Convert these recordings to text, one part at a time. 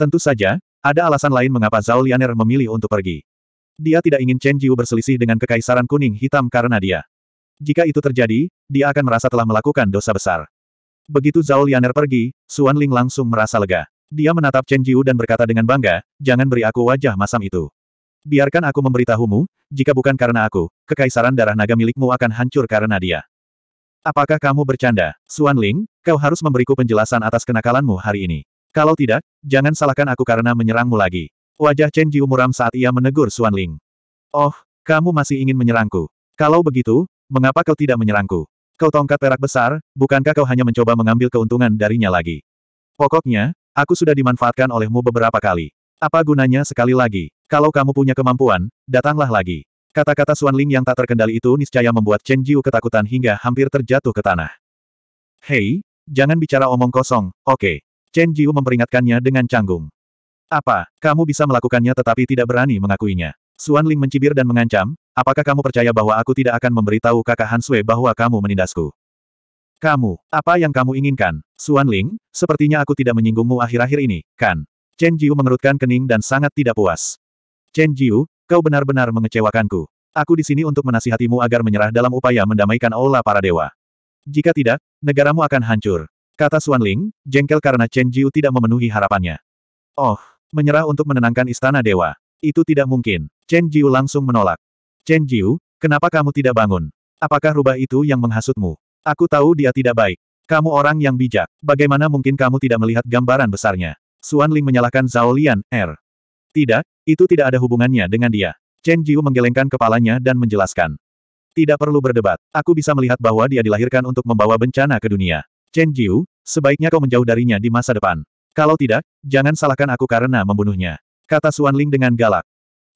Tentu saja, ada alasan lain mengapa Zhao Lianer memilih untuk pergi. Dia tidak ingin Chen Jiu berselisih dengan kekaisaran kuning hitam karena dia. Jika itu terjadi, dia akan merasa telah melakukan dosa besar. Begitu Zhao Lianer pergi, Xuan Ling langsung merasa lega. Dia menatap Chen Jiu dan berkata dengan bangga, jangan beri aku wajah masam itu. Biarkan aku memberitahumu, jika bukan karena aku, kekaisaran darah naga milikmu akan hancur karena dia. Apakah kamu bercanda? Xuan Ling, kau harus memberiku penjelasan atas kenakalanmu hari ini. Kalau tidak, jangan salahkan aku karena menyerangmu lagi. Wajah Chen Jiu muram saat ia menegur Xuan Ling. Oh, kamu masih ingin menyerangku. Kalau begitu, mengapa kau tidak menyerangku? Kau tongkat perak besar, bukankah kau hanya mencoba mengambil keuntungan darinya lagi? Pokoknya, aku sudah dimanfaatkan olehmu beberapa kali. Apa gunanya sekali lagi? Kalau kamu punya kemampuan, datanglah lagi. Kata-kata Xuan Ling yang tak terkendali itu niscaya membuat Chen Jiu ketakutan hingga hampir terjatuh ke tanah. Hei, jangan bicara omong kosong, oke. Okay. Chen Jiu memperingatkannya dengan canggung. Apa, kamu bisa melakukannya tetapi tidak berani mengakuinya. Suan Ling mencibir dan mengancam, apakah kamu percaya bahwa aku tidak akan memberitahu kakak Han Sui bahwa kamu menindasku? Kamu, apa yang kamu inginkan? Suan Ling, sepertinya aku tidak menyinggungmu akhir-akhir ini, kan? Chen Jiu mengerutkan kening dan sangat tidak puas. Chen Jiu, kau benar-benar mengecewakanku. Aku di sini untuk menasihatimu agar menyerah dalam upaya mendamaikan Aula para dewa. Jika tidak, negaramu akan hancur. Kata Xuan Ling, jengkel karena Chen Jiu tidak memenuhi harapannya. Oh, menyerah untuk menenangkan istana dewa. Itu tidak mungkin. Chen Jiu langsung menolak. Chen Jiu, kenapa kamu tidak bangun? Apakah rubah itu yang menghasutmu? Aku tahu dia tidak baik. Kamu orang yang bijak. Bagaimana mungkin kamu tidak melihat gambaran besarnya? Xuan Ling menyalahkan Zhao Lian, R. Er. Tidak, itu tidak ada hubungannya dengan dia. Chen Jiu menggelengkan kepalanya dan menjelaskan. Tidak perlu berdebat. Aku bisa melihat bahwa dia dilahirkan untuk membawa bencana ke dunia. Chen Jiu, sebaiknya kau menjauh darinya di masa depan. Kalau tidak, jangan salahkan aku karena membunuhnya. Kata Suan Ling dengan galak.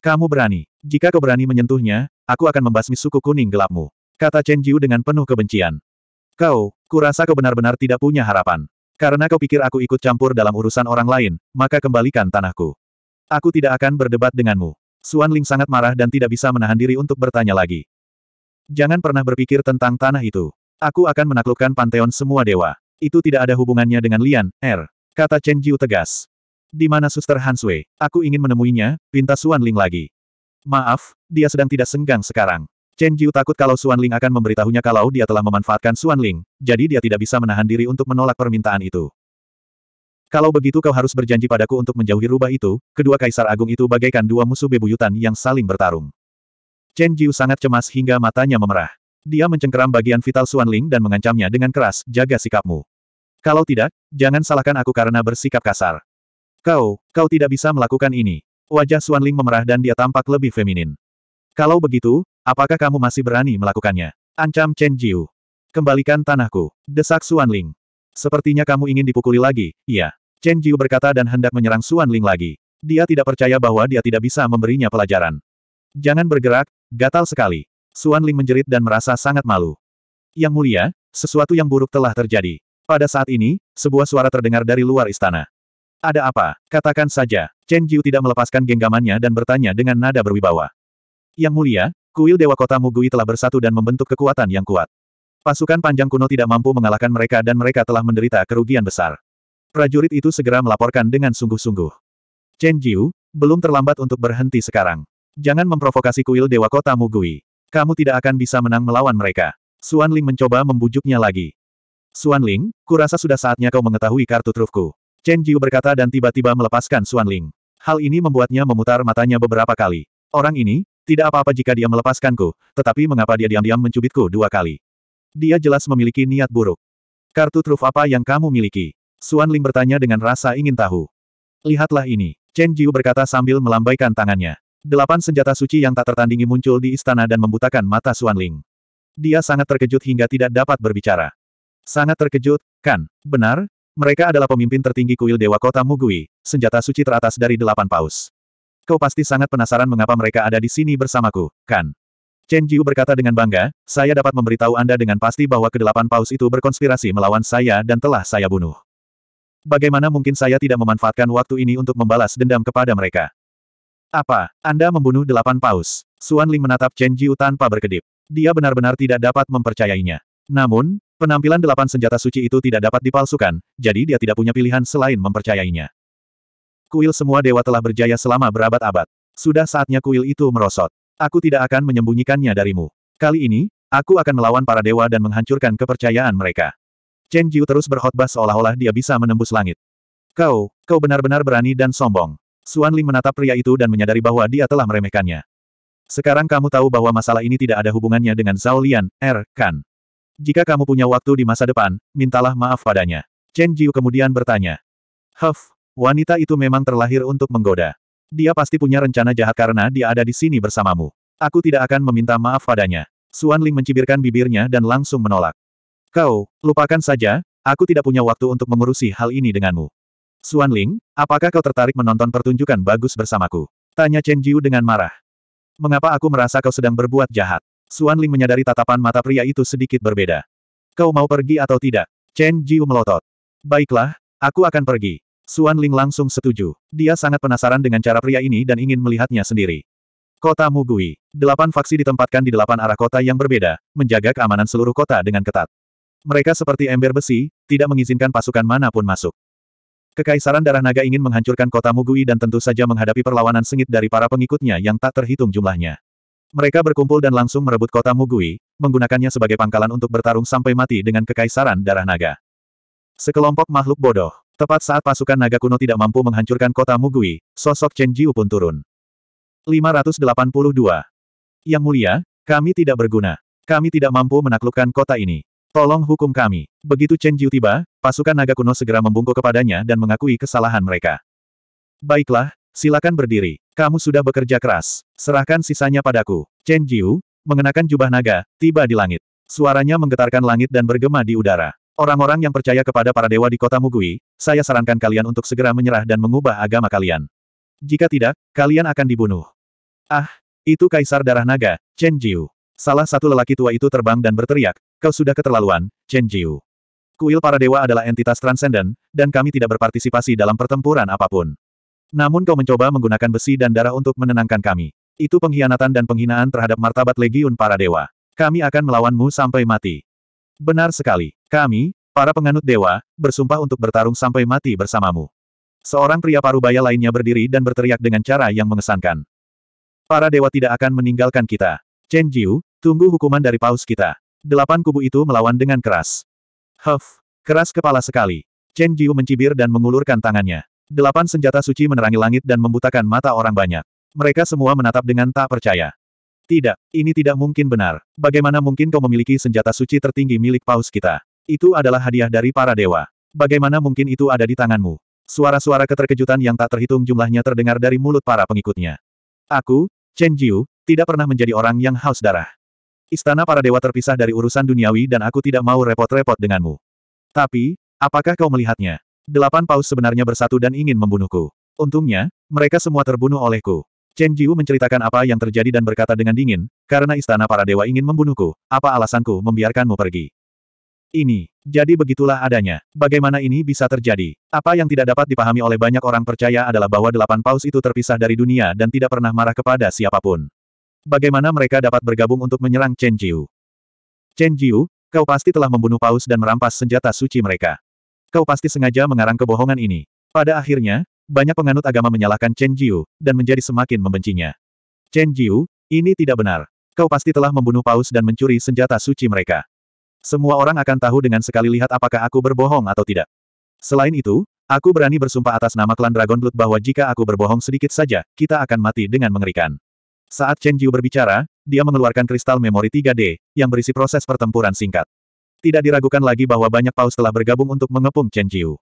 Kamu berani. Jika kau berani menyentuhnya, aku akan membasmi suku kuning gelapmu. Kata Chen Jiu dengan penuh kebencian. Kau, kurasa kau benar-benar tidak punya harapan. Karena kau pikir aku ikut campur dalam urusan orang lain, maka kembalikan tanahku. Aku tidak akan berdebat denganmu. Suan Ling sangat marah dan tidak bisa menahan diri untuk bertanya lagi. Jangan pernah berpikir tentang tanah itu. Aku akan menaklukkan panteon semua dewa. Itu tidak ada hubungannya dengan Lian, Er. Kata Chen Jiu tegas. Di mana suster Han Aku ingin menemuinya, pinta Suan Ling lagi. Maaf, dia sedang tidak senggang sekarang. Chen Jiu takut kalau Suan Ling akan memberitahunya kalau dia telah memanfaatkan Suan Ling, jadi dia tidak bisa menahan diri untuk menolak permintaan itu. Kalau begitu kau harus berjanji padaku untuk menjauhi rubah itu, kedua kaisar agung itu bagaikan dua musuh bebuyutan yang saling bertarung. Chen Jiu sangat cemas hingga matanya memerah. Dia mencengkeram bagian vital Ling dan mengancamnya dengan keras, jaga sikapmu. Kalau tidak, jangan salahkan aku karena bersikap kasar. Kau, kau tidak bisa melakukan ini. Wajah Ling memerah dan dia tampak lebih feminin. Kalau begitu, apakah kamu masih berani melakukannya? Ancam Chen Jiu. Kembalikan tanahku. Desak Ling. Sepertinya kamu ingin dipukuli lagi, iya. Chen Jiu berkata dan hendak menyerang Ling lagi. Dia tidak percaya bahwa dia tidak bisa memberinya pelajaran. Jangan bergerak, gatal sekali. Suan Ling menjerit dan merasa sangat malu. Yang mulia, sesuatu yang buruk telah terjadi. Pada saat ini, sebuah suara terdengar dari luar istana. Ada apa? Katakan saja. Chen Jiu tidak melepaskan genggamannya dan bertanya dengan nada berwibawa. Yang mulia, kuil Dewa Kota Mugui telah bersatu dan membentuk kekuatan yang kuat. Pasukan panjang kuno tidak mampu mengalahkan mereka dan mereka telah menderita kerugian besar. Prajurit itu segera melaporkan dengan sungguh-sungguh. Chen Jiu, belum terlambat untuk berhenti sekarang. Jangan memprovokasi kuil Dewa Kota Mugui. Kamu tidak akan bisa menang melawan mereka. Suan Ling mencoba membujuknya lagi. Suan Ling, kurasa sudah saatnya kau mengetahui kartu trufku. Chen Jiu berkata dan tiba-tiba melepaskan Suan Ling. Hal ini membuatnya memutar matanya beberapa kali. Orang ini, tidak apa-apa jika dia melepaskanku, tetapi mengapa dia diam-diam mencubitku dua kali? Dia jelas memiliki niat buruk. Kartu truf apa yang kamu miliki? Suan Ling bertanya dengan rasa ingin tahu. Lihatlah ini, Chen Jiu berkata sambil melambaikan tangannya. Delapan senjata suci yang tak tertandingi muncul di istana dan membutakan mata Xuan Ling. Dia sangat terkejut hingga tidak dapat berbicara. Sangat terkejut, kan? Benar? Mereka adalah pemimpin tertinggi kuil Dewa Kota Mugui, senjata suci teratas dari delapan paus. Kau pasti sangat penasaran mengapa mereka ada di sini bersamaku, kan? Chen Jiu berkata dengan bangga, saya dapat memberitahu Anda dengan pasti bahwa kedelapan paus itu berkonspirasi melawan saya dan telah saya bunuh. Bagaimana mungkin saya tidak memanfaatkan waktu ini untuk membalas dendam kepada mereka? Apa, Anda membunuh delapan paus? Suan Ling menatap Chen Jiu tanpa berkedip. Dia benar-benar tidak dapat mempercayainya. Namun, penampilan delapan senjata suci itu tidak dapat dipalsukan, jadi dia tidak punya pilihan selain mempercayainya. Kuil semua dewa telah berjaya selama berabad-abad. Sudah saatnya kuil itu merosot. Aku tidak akan menyembunyikannya darimu. Kali ini, aku akan melawan para dewa dan menghancurkan kepercayaan mereka. Chen Jiu terus berkhotbah seolah-olah dia bisa menembus langit. Kau, kau benar-benar berani dan sombong. Suan Ling menatap pria itu dan menyadari bahwa dia telah meremehkannya. Sekarang kamu tahu bahwa masalah ini tidak ada hubungannya dengan Zhao Lian, Er, Kan. Jika kamu punya waktu di masa depan, mintalah maaf padanya. Chen Jiu kemudian bertanya. Huff, wanita itu memang terlahir untuk menggoda. Dia pasti punya rencana jahat karena dia ada di sini bersamamu. Aku tidak akan meminta maaf padanya. Suan Ling mencibirkan bibirnya dan langsung menolak. Kau, lupakan saja, aku tidak punya waktu untuk mengurusi hal ini denganmu. Suan Ling, apakah kau tertarik menonton pertunjukan bagus bersamaku? Tanya Chen Jiu dengan marah. Mengapa aku merasa kau sedang berbuat jahat? Suan Ling menyadari tatapan mata pria itu sedikit berbeda. Kau mau pergi atau tidak? Chen Jiu melotot. Baiklah, aku akan pergi. Suan Ling langsung setuju. Dia sangat penasaran dengan cara pria ini dan ingin melihatnya sendiri. Kota Mugui. Delapan faksi ditempatkan di delapan arah kota yang berbeda, menjaga keamanan seluruh kota dengan ketat. Mereka seperti ember besi, tidak mengizinkan pasukan manapun masuk. Kekaisaran Darah Naga ingin menghancurkan kota Mugui dan tentu saja menghadapi perlawanan sengit dari para pengikutnya yang tak terhitung jumlahnya. Mereka berkumpul dan langsung merebut kota Mugui, menggunakannya sebagai pangkalan untuk bertarung sampai mati dengan Kekaisaran Darah Naga. Sekelompok makhluk bodoh. Tepat saat pasukan naga kuno tidak mampu menghancurkan kota Mugui, sosok Chen Jiu pun turun. 582. Yang mulia, kami tidak berguna. Kami tidak mampu menaklukkan kota ini. Tolong hukum kami. Begitu Chen Jiu tiba, pasukan naga kuno segera membungkuk kepadanya dan mengakui kesalahan mereka. Baiklah, silakan berdiri. Kamu sudah bekerja keras. Serahkan sisanya padaku. Chen Jiu, mengenakan jubah naga, tiba di langit. Suaranya menggetarkan langit dan bergema di udara. Orang-orang yang percaya kepada para dewa di kota Mugui, saya sarankan kalian untuk segera menyerah dan mengubah agama kalian. Jika tidak, kalian akan dibunuh. Ah, itu Kaisar Darah Naga, Chen Jiu. Salah satu lelaki tua itu terbang dan berteriak, kau sudah keterlaluan, Chen Jiu. Kuil para dewa adalah entitas transenden, dan kami tidak berpartisipasi dalam pertempuran apapun. Namun kau mencoba menggunakan besi dan darah untuk menenangkan kami. Itu pengkhianatan dan penghinaan terhadap martabat legiun para dewa. Kami akan melawanmu sampai mati. Benar sekali. Kami, para penganut dewa, bersumpah untuk bertarung sampai mati bersamamu. Seorang pria parubaya lainnya berdiri dan berteriak dengan cara yang mengesankan. Para dewa tidak akan meninggalkan kita. Chen Jiu, tunggu hukuman dari paus kita. Delapan kubu itu melawan dengan keras. Huff, keras kepala sekali. Chen Jiu mencibir dan mengulurkan tangannya. Delapan senjata suci menerangi langit dan membutakan mata orang banyak. Mereka semua menatap dengan tak percaya. Tidak, ini tidak mungkin benar. Bagaimana mungkin kau memiliki senjata suci tertinggi milik paus kita? Itu adalah hadiah dari para dewa. Bagaimana mungkin itu ada di tanganmu? Suara-suara keterkejutan yang tak terhitung jumlahnya terdengar dari mulut para pengikutnya. Aku, Chen Jiu, tidak pernah menjadi orang yang haus darah. Istana para dewa terpisah dari urusan duniawi dan aku tidak mau repot-repot denganmu. Tapi, apakah kau melihatnya? Delapan paus sebenarnya bersatu dan ingin membunuhku. Untungnya, mereka semua terbunuh olehku. Chen Jiu menceritakan apa yang terjadi dan berkata dengan dingin, karena istana para dewa ingin membunuhku, apa alasanku membiarkanmu pergi? Ini, jadi begitulah adanya. Bagaimana ini bisa terjadi? Apa yang tidak dapat dipahami oleh banyak orang percaya adalah bahwa delapan paus itu terpisah dari dunia dan tidak pernah marah kepada siapapun. Bagaimana mereka dapat bergabung untuk menyerang Chen Jiu? Chen Jiu, kau pasti telah membunuh paus dan merampas senjata suci mereka. Kau pasti sengaja mengarang kebohongan ini. Pada akhirnya, banyak penganut agama menyalahkan Chen Jiu, dan menjadi semakin membencinya. Chen Jiu, ini tidak benar. Kau pasti telah membunuh paus dan mencuri senjata suci mereka. Semua orang akan tahu dengan sekali lihat apakah aku berbohong atau tidak. Selain itu, aku berani bersumpah atas nama klan Dragon Blood bahwa jika aku berbohong sedikit saja, kita akan mati dengan mengerikan. Saat Chen Jiu berbicara, dia mengeluarkan kristal memori 3D, yang berisi proses pertempuran singkat. Tidak diragukan lagi bahwa banyak paus telah bergabung untuk mengepung Chen Jiu.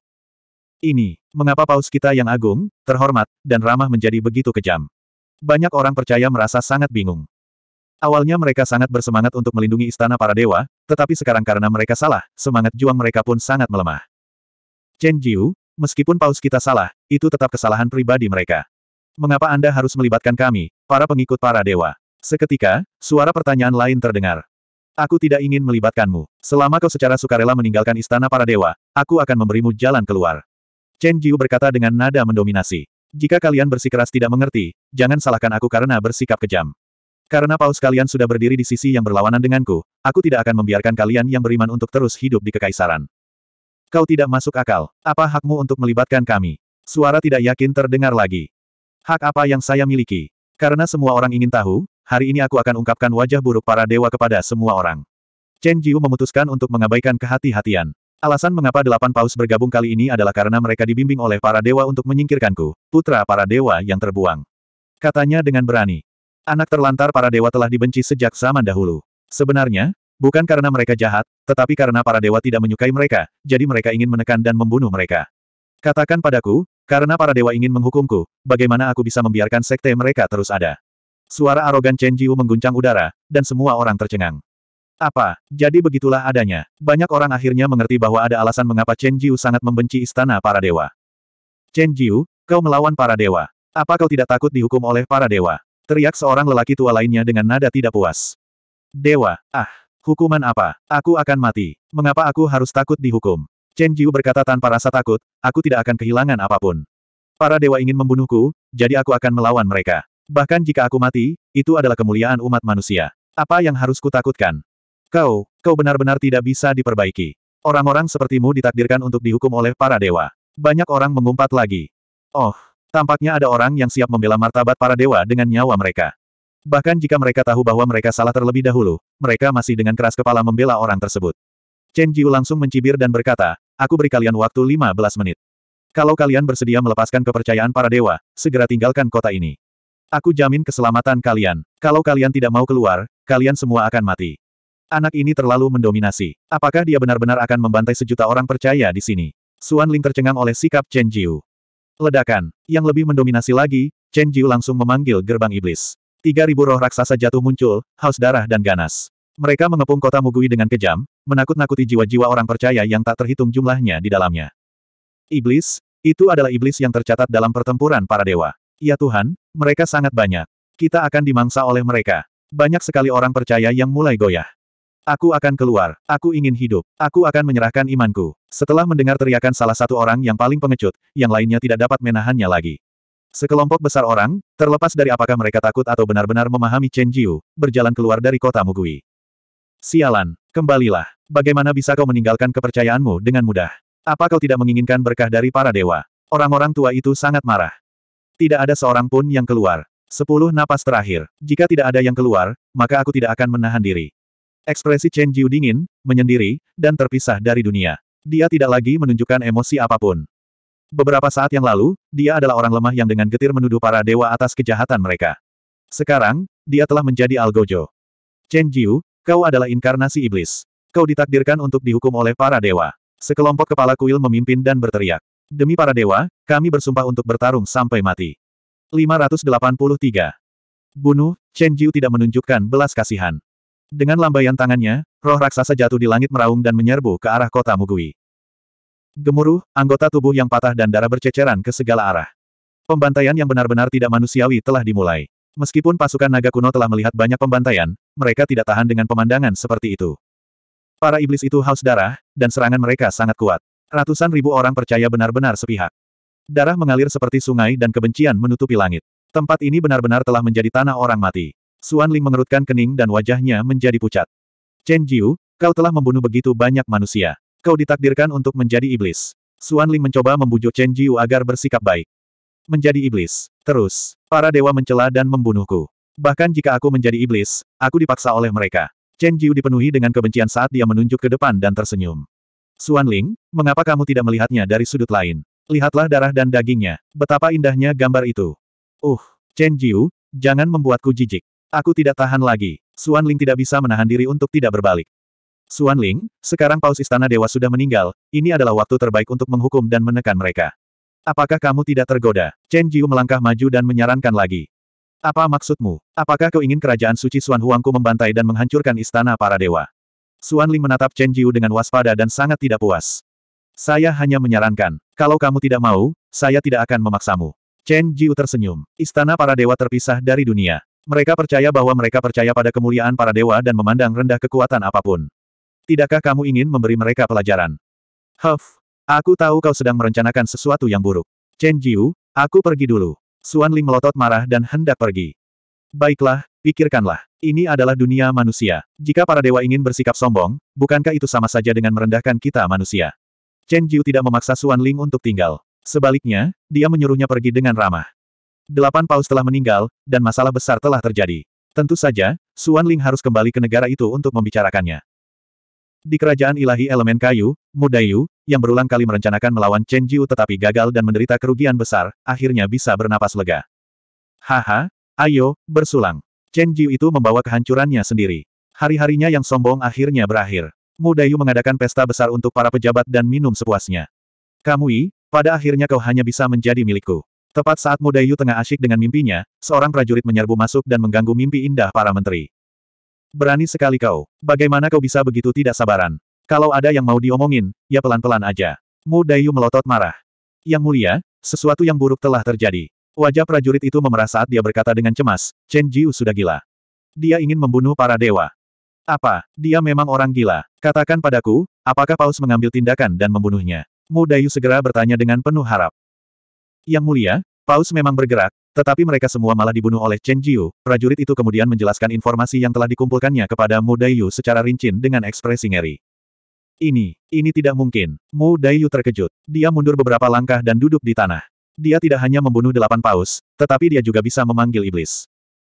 Ini, mengapa paus kita yang agung, terhormat, dan ramah menjadi begitu kejam. Banyak orang percaya merasa sangat bingung. Awalnya mereka sangat bersemangat untuk melindungi istana para dewa, tetapi sekarang karena mereka salah, semangat juang mereka pun sangat melemah. Chen Jiu, meskipun paus kita salah, itu tetap kesalahan pribadi mereka. Mengapa Anda harus melibatkan kami, para pengikut para dewa? Seketika, suara pertanyaan lain terdengar. Aku tidak ingin melibatkanmu. Selama kau secara sukarela meninggalkan istana para dewa, aku akan memberimu jalan keluar. Chen Jiu berkata dengan nada mendominasi. Jika kalian bersikeras tidak mengerti, jangan salahkan aku karena bersikap kejam. Karena paus kalian sudah berdiri di sisi yang berlawanan denganku, aku tidak akan membiarkan kalian yang beriman untuk terus hidup di kekaisaran. Kau tidak masuk akal. Apa hakmu untuk melibatkan kami? Suara tidak yakin terdengar lagi. Hak apa yang saya miliki? Karena semua orang ingin tahu, hari ini aku akan ungkapkan wajah buruk para dewa kepada semua orang. Chen Jiu memutuskan untuk mengabaikan kehati-hatian. Alasan mengapa delapan paus bergabung kali ini adalah karena mereka dibimbing oleh para dewa untuk menyingkirkanku, putra para dewa yang terbuang. Katanya dengan berani. Anak terlantar para dewa telah dibenci sejak zaman dahulu. Sebenarnya, bukan karena mereka jahat, tetapi karena para dewa tidak menyukai mereka, jadi mereka ingin menekan dan membunuh mereka. Katakan padaku, karena para dewa ingin menghukumku, bagaimana aku bisa membiarkan sekte mereka terus ada? Suara arogan Chen Jiu mengguncang udara, dan semua orang tercengang. Apa, jadi begitulah adanya. Banyak orang akhirnya mengerti bahwa ada alasan mengapa Chen Jiu sangat membenci istana para dewa. Chen Jiu, kau melawan para dewa. Apa kau tidak takut dihukum oleh para dewa? Teriak seorang lelaki tua lainnya dengan nada tidak puas. Dewa, ah, hukuman apa? Aku akan mati. Mengapa aku harus takut dihukum? Chen Jiu berkata tanpa rasa takut, aku tidak akan kehilangan apapun. Para dewa ingin membunuhku, jadi aku akan melawan mereka. Bahkan jika aku mati, itu adalah kemuliaan umat manusia. Apa yang harus kutakutkan? Kau, kau benar-benar tidak bisa diperbaiki. Orang-orang sepertimu ditakdirkan untuk dihukum oleh para dewa. Banyak orang mengumpat lagi. Oh, tampaknya ada orang yang siap membela martabat para dewa dengan nyawa mereka. Bahkan jika mereka tahu bahwa mereka salah terlebih dahulu, mereka masih dengan keras kepala membela orang tersebut. Chen Jiu langsung mencibir dan berkata, Aku beri kalian waktu 15 menit. Kalau kalian bersedia melepaskan kepercayaan para dewa, segera tinggalkan kota ini. Aku jamin keselamatan kalian. Kalau kalian tidak mau keluar, kalian semua akan mati. Anak ini terlalu mendominasi. Apakah dia benar-benar akan membantai sejuta orang percaya di sini? Suan Ling tercengang oleh sikap Chen Jiu. Ledakan. Yang lebih mendominasi lagi, Chen Jiu langsung memanggil gerbang iblis. Tiga ribu roh raksasa jatuh muncul, haus darah dan ganas. Mereka mengepung kota Mugui dengan kejam, menakut-nakuti jiwa-jiwa orang percaya yang tak terhitung jumlahnya di dalamnya. Iblis, itu adalah iblis yang tercatat dalam pertempuran para dewa. Ya Tuhan, mereka sangat banyak. Kita akan dimangsa oleh mereka. Banyak sekali orang percaya yang mulai goyah. Aku akan keluar. Aku ingin hidup. Aku akan menyerahkan imanku. Setelah mendengar teriakan salah satu orang yang paling pengecut, yang lainnya tidak dapat menahannya lagi. Sekelompok besar orang, terlepas dari apakah mereka takut atau benar-benar memahami Chen Jiu, berjalan keluar dari kota Mugui. Sialan, kembalilah. Bagaimana bisa kau meninggalkan kepercayaanmu dengan mudah? Apa kau tidak menginginkan berkah dari para dewa? Orang-orang tua itu sangat marah. Tidak ada seorang pun yang keluar. Sepuluh napas terakhir. Jika tidak ada yang keluar, maka aku tidak akan menahan diri. Ekspresi Chen Jiu dingin, menyendiri, dan terpisah dari dunia. Dia tidak lagi menunjukkan emosi apapun. Beberapa saat yang lalu, dia adalah orang lemah yang dengan getir menuduh para dewa atas kejahatan mereka. Sekarang, dia telah menjadi Algojo. Chen Jiu, Kau adalah inkarnasi iblis. Kau ditakdirkan untuk dihukum oleh para dewa. Sekelompok kepala kuil memimpin dan berteriak. Demi para dewa, kami bersumpah untuk bertarung sampai mati. 583. Bunuh, Chen Jiu tidak menunjukkan belas kasihan. Dengan lambaian tangannya, roh raksasa jatuh di langit meraung dan menyerbu ke arah kota Mugui. Gemuruh, anggota tubuh yang patah dan darah berceceran ke segala arah. Pembantaian yang benar-benar tidak manusiawi telah dimulai. Meskipun pasukan naga kuno telah melihat banyak pembantaian, mereka tidak tahan dengan pemandangan seperti itu. Para iblis itu haus darah, dan serangan mereka sangat kuat. Ratusan ribu orang percaya benar-benar sepihak. Darah mengalir seperti sungai dan kebencian menutupi langit. Tempat ini benar-benar telah menjadi tanah orang mati. Suan Ling mengerutkan kening dan wajahnya menjadi pucat. Chen Jiu, kau telah membunuh begitu banyak manusia. Kau ditakdirkan untuk menjadi iblis. Suan Ling mencoba membujuk Chen Jiu agar bersikap baik menjadi iblis. Terus, para dewa mencela dan membunuhku. Bahkan jika aku menjadi iblis, aku dipaksa oleh mereka. Chen Jiu dipenuhi dengan kebencian saat dia menunjuk ke depan dan tersenyum. Suan Ling, mengapa kamu tidak melihatnya dari sudut lain? Lihatlah darah dan dagingnya, betapa indahnya gambar itu. Uh, Chen Jiu, jangan membuatku jijik. Aku tidak tahan lagi. Suan Ling tidak bisa menahan diri untuk tidak berbalik. Suan Ling, sekarang paus istana dewa sudah meninggal, ini adalah waktu terbaik untuk menghukum dan menekan mereka. Apakah kamu tidak tergoda? Chen Jiu melangkah maju dan menyarankan lagi. Apa maksudmu? Apakah kau ingin kerajaan suci Suan Huangku membantai dan menghancurkan istana para dewa? Suan Ling menatap Chen Jiu dengan waspada dan sangat tidak puas. Saya hanya menyarankan, kalau kamu tidak mau, saya tidak akan memaksamu. Chen Jiu tersenyum. Istana para dewa terpisah dari dunia. Mereka percaya bahwa mereka percaya pada kemuliaan para dewa dan memandang rendah kekuatan apapun. Tidakkah kamu ingin memberi mereka pelajaran? Huff, Aku tahu kau sedang merencanakan sesuatu yang buruk. Chen Jiu, aku pergi dulu. Suan Ling melotot marah dan hendak pergi. Baiklah, pikirkanlah. Ini adalah dunia manusia. Jika para dewa ingin bersikap sombong, bukankah itu sama saja dengan merendahkan kita manusia? Chen Jiu tidak memaksa Suan Ling untuk tinggal. Sebaliknya, dia menyuruhnya pergi dengan ramah. Delapan paus telah meninggal, dan masalah besar telah terjadi. Tentu saja, Suan Ling harus kembali ke negara itu untuk membicarakannya. Di kerajaan ilahi elemen kayu, Mudayu, yang berulang kali merencanakan melawan Chen Jiu tetapi gagal dan menderita kerugian besar, akhirnya bisa bernapas lega. Haha, ayo, bersulang. Chen Jiu itu membawa kehancurannya sendiri. Hari-harinya yang sombong akhirnya berakhir. Mudayu mengadakan pesta besar untuk para pejabat dan minum sepuasnya. Kamui, pada akhirnya kau hanya bisa menjadi milikku. Tepat saat Mudayu tengah asyik dengan mimpinya, seorang prajurit menyerbu masuk dan mengganggu mimpi indah para menteri. Berani sekali kau. Bagaimana kau bisa begitu tidak sabaran? Kalau ada yang mau diomongin, ya pelan-pelan aja. Mu Dayu melotot marah. Yang mulia, sesuatu yang buruk telah terjadi. Wajah prajurit itu memerah saat dia berkata dengan cemas, Chen Jiu sudah gila. Dia ingin membunuh para dewa. Apa, dia memang orang gila? Katakan padaku, apakah Paus mengambil tindakan dan membunuhnya? Mu Dayu segera bertanya dengan penuh harap. Yang mulia, Paus memang bergerak, tetapi mereka semua malah dibunuh oleh Chen Jiu. Prajurit itu kemudian menjelaskan informasi yang telah dikumpulkannya kepada Mu Dayu secara rinci dengan ekspresi ngeri. Ini, ini tidak mungkin. Mu Daiyu terkejut. Dia mundur beberapa langkah dan duduk di tanah. Dia tidak hanya membunuh delapan paus, tetapi dia juga bisa memanggil iblis.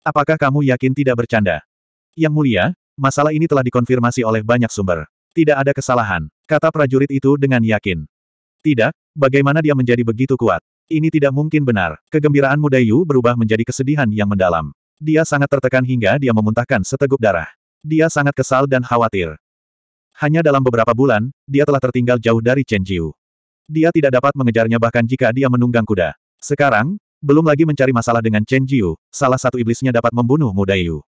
Apakah kamu yakin tidak bercanda? Yang mulia, masalah ini telah dikonfirmasi oleh banyak sumber. Tidak ada kesalahan, kata prajurit itu dengan yakin. Tidak, bagaimana dia menjadi begitu kuat? Ini tidak mungkin benar. Kegembiraan Mudayu berubah menjadi kesedihan yang mendalam. Dia sangat tertekan hingga dia memuntahkan seteguk darah. Dia sangat kesal dan khawatir. Hanya dalam beberapa bulan, dia telah tertinggal jauh dari Chen Jiu. Dia tidak dapat mengejarnya bahkan jika dia menunggang kuda. Sekarang, belum lagi mencari masalah dengan Chen Jiu, salah satu iblisnya dapat membunuh Mudayu.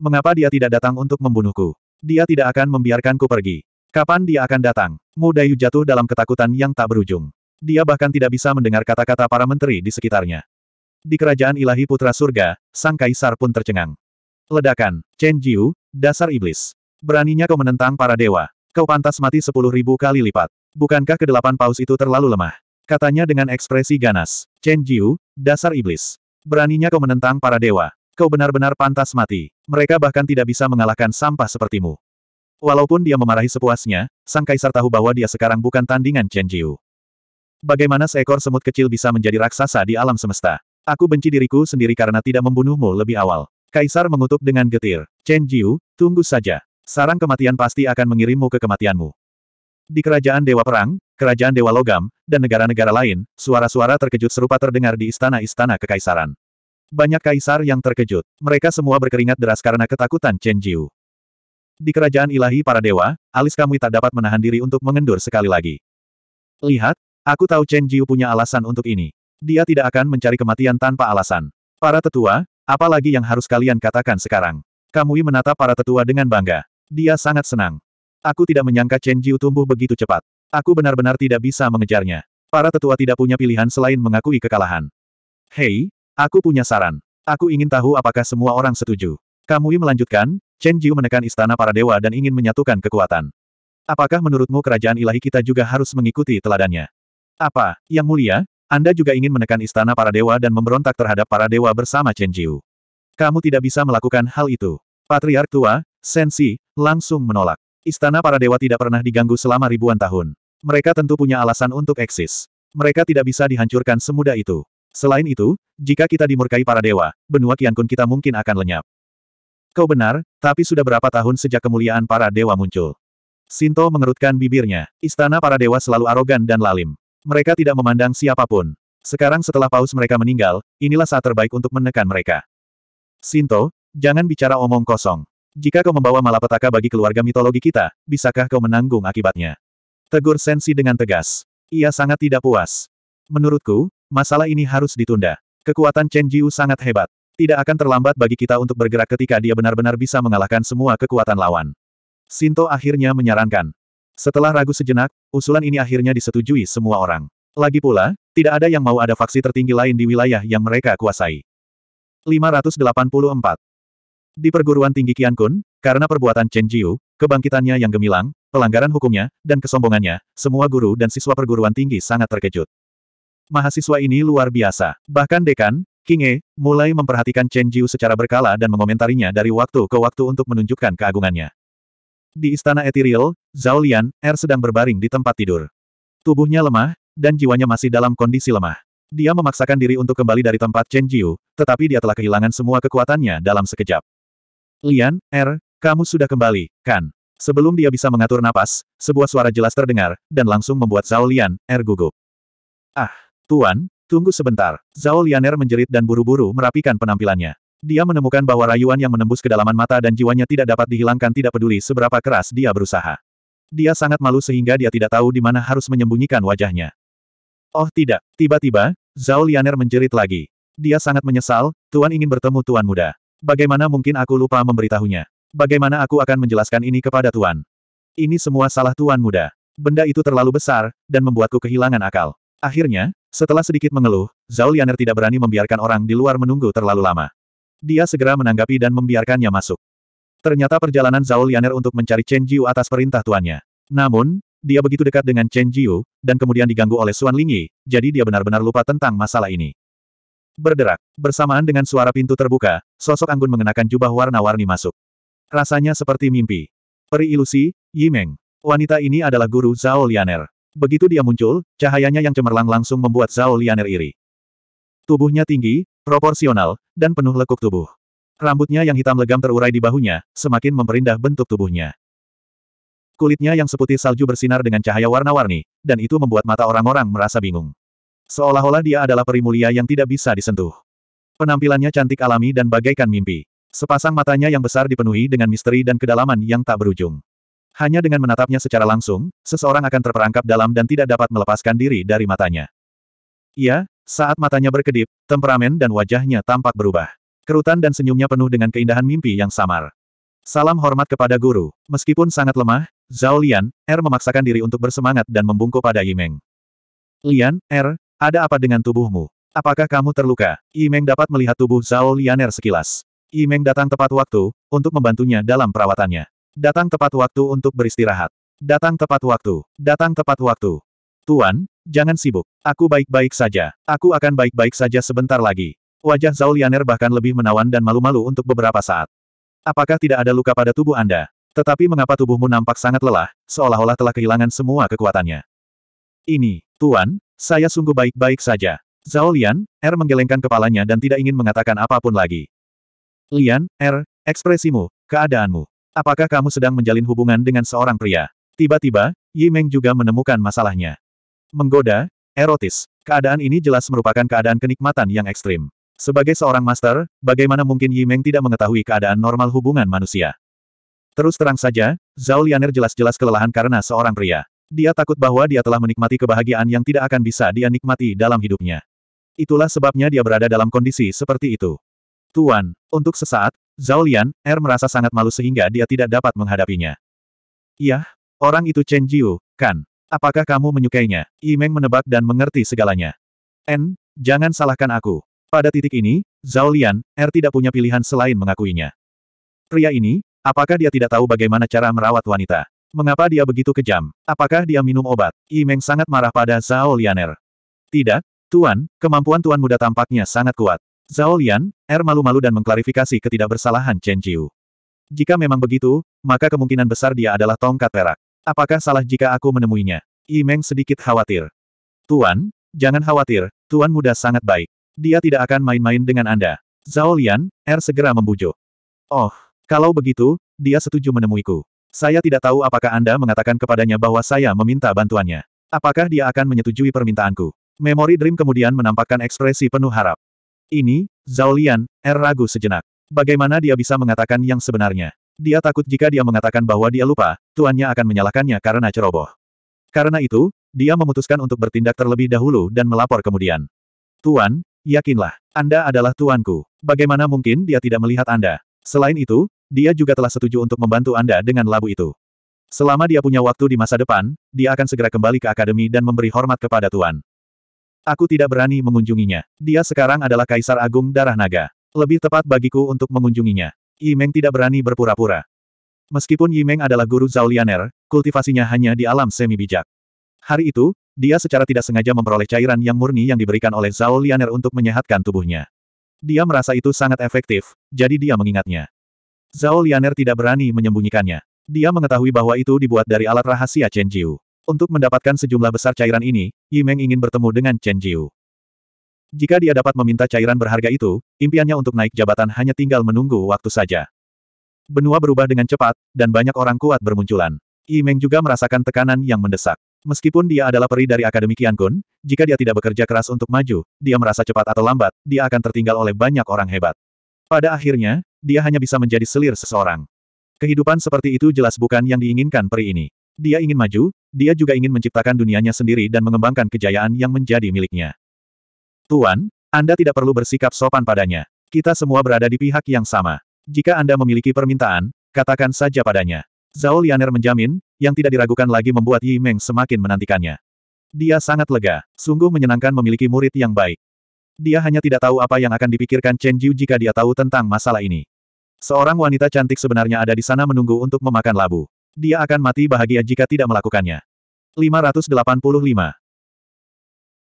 Mengapa dia tidak datang untuk membunuhku? Dia tidak akan membiarkanku pergi. Kapan dia akan datang? Mudayu jatuh dalam ketakutan yang tak berujung. Dia bahkan tidak bisa mendengar kata-kata para menteri di sekitarnya. Di kerajaan ilahi putra surga, sang kaisar pun tercengang. Ledakan, Chen Jiu, dasar iblis. Beraninya kau menentang para dewa. Kau pantas mati sepuluh ribu kali lipat. Bukankah kedelapan paus itu terlalu lemah? Katanya dengan ekspresi ganas. Chen Jiu, dasar iblis. Beraninya kau menentang para dewa. Kau benar-benar pantas mati. Mereka bahkan tidak bisa mengalahkan sampah sepertimu. Walaupun dia memarahi sepuasnya, sang kaisar tahu bahwa dia sekarang bukan tandingan Chen Jiu. Bagaimana seekor semut kecil bisa menjadi raksasa di alam semesta? Aku benci diriku sendiri karena tidak membunuhmu lebih awal. Kaisar mengutuk dengan getir. Chen Jiu, tunggu saja. Sarang kematian pasti akan mengirimmu ke kematianmu. Di kerajaan Dewa Perang, kerajaan Dewa Logam, dan negara-negara lain, suara-suara terkejut serupa terdengar di istana-istana kekaisaran. Banyak kaisar yang terkejut. Mereka semua berkeringat deras karena ketakutan Chen Jiu. Di kerajaan ilahi para dewa, alis kamu tak dapat menahan diri untuk mengendur sekali lagi. Lihat, aku tahu Chen Jiu punya alasan untuk ini. Dia tidak akan mencari kematian tanpa alasan. Para tetua, apalagi yang harus kalian katakan sekarang? Kamui menatap para tetua dengan bangga. Dia sangat senang. Aku tidak menyangka Chen Jiu tumbuh begitu cepat. Aku benar-benar tidak bisa mengejarnya. Para tetua tidak punya pilihan selain mengakui kekalahan. Hei, aku punya saran. Aku ingin tahu apakah semua orang setuju. Kamui melanjutkan, Chen Jiu menekan istana para dewa dan ingin menyatukan kekuatan. Apakah menurutmu kerajaan ilahi kita juga harus mengikuti teladannya? Apa, Yang Mulia, Anda juga ingin menekan istana para dewa dan memberontak terhadap para dewa bersama Chen Jiu. Kamu tidak bisa melakukan hal itu. Patriark tua, Sensi, langsung menolak. Istana para dewa tidak pernah diganggu selama ribuan tahun. Mereka tentu punya alasan untuk eksis. Mereka tidak bisa dihancurkan semudah itu. Selain itu, jika kita dimurkai para dewa, benua Kiankun kita mungkin akan lenyap. Kau benar, tapi sudah berapa tahun sejak kemuliaan para dewa muncul? Sinto mengerutkan bibirnya. Istana para dewa selalu arogan dan lalim. Mereka tidak memandang siapapun. Sekarang setelah paus mereka meninggal, inilah saat terbaik untuk menekan mereka. Sinto, jangan bicara omong kosong. Jika kau membawa malapetaka bagi keluarga mitologi kita, bisakah kau menanggung akibatnya? Tegur Sensi dengan tegas. Ia sangat tidak puas. Menurutku, masalah ini harus ditunda. Kekuatan Chen Jiu sangat hebat. Tidak akan terlambat bagi kita untuk bergerak ketika dia benar-benar bisa mengalahkan semua kekuatan lawan. Sinto akhirnya menyarankan. Setelah ragu sejenak, usulan ini akhirnya disetujui semua orang. Lagi pula, tidak ada yang mau ada faksi tertinggi lain di wilayah yang mereka kuasai. 584 di perguruan tinggi Kian Kun, karena perbuatan Chen Jiu, kebangkitannya yang gemilang, pelanggaran hukumnya, dan kesombongannya, semua guru dan siswa perguruan tinggi sangat terkejut. Mahasiswa ini luar biasa. Bahkan dekan, King E, mulai memperhatikan Chen Jiu secara berkala dan mengomentarinya dari waktu ke waktu untuk menunjukkan keagungannya. Di istana Etiril, Zhao Lian, Er sedang berbaring di tempat tidur. Tubuhnya lemah, dan jiwanya masih dalam kondisi lemah. Dia memaksakan diri untuk kembali dari tempat Chen Jiu, tetapi dia telah kehilangan semua kekuatannya dalam sekejap. Lian, Er, kamu sudah kembali, kan? Sebelum dia bisa mengatur napas, sebuah suara jelas terdengar, dan langsung membuat Zhao Lian, Er gugup. Ah, Tuan, tunggu sebentar. Zhao Lian Er menjerit dan buru-buru merapikan penampilannya. Dia menemukan bahwa rayuan yang menembus kedalaman mata dan jiwanya tidak dapat dihilangkan tidak peduli seberapa keras dia berusaha. Dia sangat malu sehingga dia tidak tahu di mana harus menyembunyikan wajahnya. Oh tidak, tiba-tiba, Zhao Lianer menjerit lagi. Dia sangat menyesal, Tuan ingin bertemu Tuan Muda. Bagaimana mungkin aku lupa memberitahunya? Bagaimana aku akan menjelaskan ini kepada Tuan? Ini semua salah Tuan muda. Benda itu terlalu besar, dan membuatku kehilangan akal. Akhirnya, setelah sedikit mengeluh, Zhao Lianer tidak berani membiarkan orang di luar menunggu terlalu lama. Dia segera menanggapi dan membiarkannya masuk. Ternyata perjalanan Zhao Lianer untuk mencari Chen Jiu atas perintah tuannya. Namun, dia begitu dekat dengan Chen Jiu, dan kemudian diganggu oleh Suan Lingyi, jadi dia benar-benar lupa tentang masalah ini. Berderak. Bersamaan dengan suara pintu terbuka, sosok anggun mengenakan jubah warna-warni masuk. Rasanya seperti mimpi. Peri ilusi, Yimeng. Wanita ini adalah guru Zhao Lianer. Begitu dia muncul, cahayanya yang cemerlang langsung membuat Zhao Lianer iri. Tubuhnya tinggi, proporsional, dan penuh lekuk tubuh. Rambutnya yang hitam legam terurai di bahunya, semakin memperindah bentuk tubuhnya. Kulitnya yang seputih salju bersinar dengan cahaya warna-warni, dan itu membuat mata orang-orang merasa bingung. Seolah-olah dia adalah peri mulia yang tidak bisa disentuh. Penampilannya cantik alami dan bagaikan mimpi. Sepasang matanya yang besar dipenuhi dengan misteri dan kedalaman yang tak berujung. Hanya dengan menatapnya secara langsung, seseorang akan terperangkap dalam dan tidak dapat melepaskan diri dari matanya. Ia, saat matanya berkedip, temperamen dan wajahnya tampak berubah. Kerutan dan senyumnya penuh dengan keindahan mimpi yang samar. Salam hormat kepada guru. Meskipun sangat lemah, Zhao Lian, Er memaksakan diri untuk bersemangat dan membungkuk pada Yimeng. Lian, Er, ada apa dengan tubuhmu? Apakah kamu terluka? Imeng dapat melihat tubuh Zhao Lianer sekilas. Imeng datang tepat waktu, untuk membantunya dalam perawatannya. Datang tepat waktu untuk beristirahat. Datang tepat waktu. Datang tepat waktu. Tuan, jangan sibuk. Aku baik-baik saja. Aku akan baik-baik saja sebentar lagi. Wajah Zhao Lianer bahkan lebih menawan dan malu-malu untuk beberapa saat. Apakah tidak ada luka pada tubuh Anda? Tetapi mengapa tubuhmu nampak sangat lelah, seolah-olah telah kehilangan semua kekuatannya? Ini, Tuan, saya sungguh baik-baik saja. Zhao Lian, R er menggelengkan kepalanya dan tidak ingin mengatakan apapun lagi. Lian, Er, ekspresimu, keadaanmu. Apakah kamu sedang menjalin hubungan dengan seorang pria? Tiba-tiba, Yi Meng juga menemukan masalahnya. Menggoda, erotis. Keadaan ini jelas merupakan keadaan kenikmatan yang ekstrim. Sebagai seorang master, bagaimana mungkin Yi Meng tidak mengetahui keadaan normal hubungan manusia? Terus terang saja, Zhao Lianer jelas-jelas kelelahan karena seorang pria. Dia takut bahwa dia telah menikmati kebahagiaan yang tidak akan bisa dia nikmati dalam hidupnya. Itulah sebabnya dia berada dalam kondisi seperti itu. Tuan, untuk sesaat, Zhao Lian, Er merasa sangat malu sehingga dia tidak dapat menghadapinya. Yah, orang itu Chen Jiu, kan? Apakah kamu menyukainya? Meng menebak dan mengerti segalanya. En, jangan salahkan aku. Pada titik ini, Zhao Lian, Er tidak punya pilihan selain mengakuinya. Pria ini, apakah dia tidak tahu bagaimana cara merawat wanita? Mengapa dia begitu kejam? Apakah dia minum obat? Imeng sangat marah pada Zhao Lianer. Tidak, Tuan, kemampuan Tuan muda tampaknya sangat kuat. Zhao Lian, Er malu-malu dan mengklarifikasi ketidakbersalahan Chen Jiu. Jika memang begitu, maka kemungkinan besar dia adalah tongkat perak. Apakah salah jika aku menemuinya? Imeng sedikit khawatir. Tuan, jangan khawatir, Tuan muda sangat baik. Dia tidak akan main-main dengan Anda. Zhao Lian, Er segera membujuk. Oh, kalau begitu, dia setuju menemuiku. Saya tidak tahu apakah Anda mengatakan kepadanya bahwa saya meminta bantuannya. Apakah dia akan menyetujui permintaanku? Memori Dream kemudian menampakkan ekspresi penuh harap. Ini, Zhao Lian, er ragu sejenak. Bagaimana dia bisa mengatakan yang sebenarnya? Dia takut jika dia mengatakan bahwa dia lupa, tuannya akan menyalahkannya karena ceroboh. Karena itu, dia memutuskan untuk bertindak terlebih dahulu dan melapor kemudian. Tuan, yakinlah, Anda adalah tuanku. Bagaimana mungkin dia tidak melihat Anda? Selain itu, dia juga telah setuju untuk membantu Anda dengan labu itu. Selama dia punya waktu di masa depan, dia akan segera kembali ke akademi dan memberi hormat kepada Tuan. Aku tidak berani mengunjunginya. Dia sekarang adalah Kaisar Agung Darah Naga. Lebih tepat bagiku untuk mengunjunginya. Yimeng tidak berani berpura-pura. Meskipun Yimeng adalah guru Zaulianer, kultivasinya hanya di alam semi bijak. Hari itu, dia secara tidak sengaja memperoleh cairan yang murni yang diberikan oleh Zaulianer untuk menyehatkan tubuhnya. Dia merasa itu sangat efektif, jadi dia mengingatnya. Zhao Lianer tidak berani menyembunyikannya. Dia mengetahui bahwa itu dibuat dari alat rahasia Chen Jiu. Untuk mendapatkan sejumlah besar cairan ini, Yimeng ingin bertemu dengan Chen Jiu. Jika dia dapat meminta cairan berharga itu, impiannya untuk naik jabatan hanya tinggal menunggu waktu saja. Benua berubah dengan cepat, dan banyak orang kuat bermunculan. Yimeng juga merasakan tekanan yang mendesak. Meskipun dia adalah peri dari Akademi Qiankun, jika dia tidak bekerja keras untuk maju, dia merasa cepat atau lambat, dia akan tertinggal oleh banyak orang hebat. Pada akhirnya, dia hanya bisa menjadi selir seseorang. Kehidupan seperti itu jelas bukan yang diinginkan peri ini. Dia ingin maju, dia juga ingin menciptakan dunianya sendiri dan mengembangkan kejayaan yang menjadi miliknya. Tuan, Anda tidak perlu bersikap sopan padanya. Kita semua berada di pihak yang sama. Jika Anda memiliki permintaan, katakan saja padanya. Zhao Lianer menjamin, yang tidak diragukan lagi membuat Yi Meng semakin menantikannya. Dia sangat lega, sungguh menyenangkan memiliki murid yang baik. Dia hanya tidak tahu apa yang akan dipikirkan Chen Jiu jika dia tahu tentang masalah ini. Seorang wanita cantik sebenarnya ada di sana menunggu untuk memakan labu. Dia akan mati bahagia jika tidak melakukannya. 585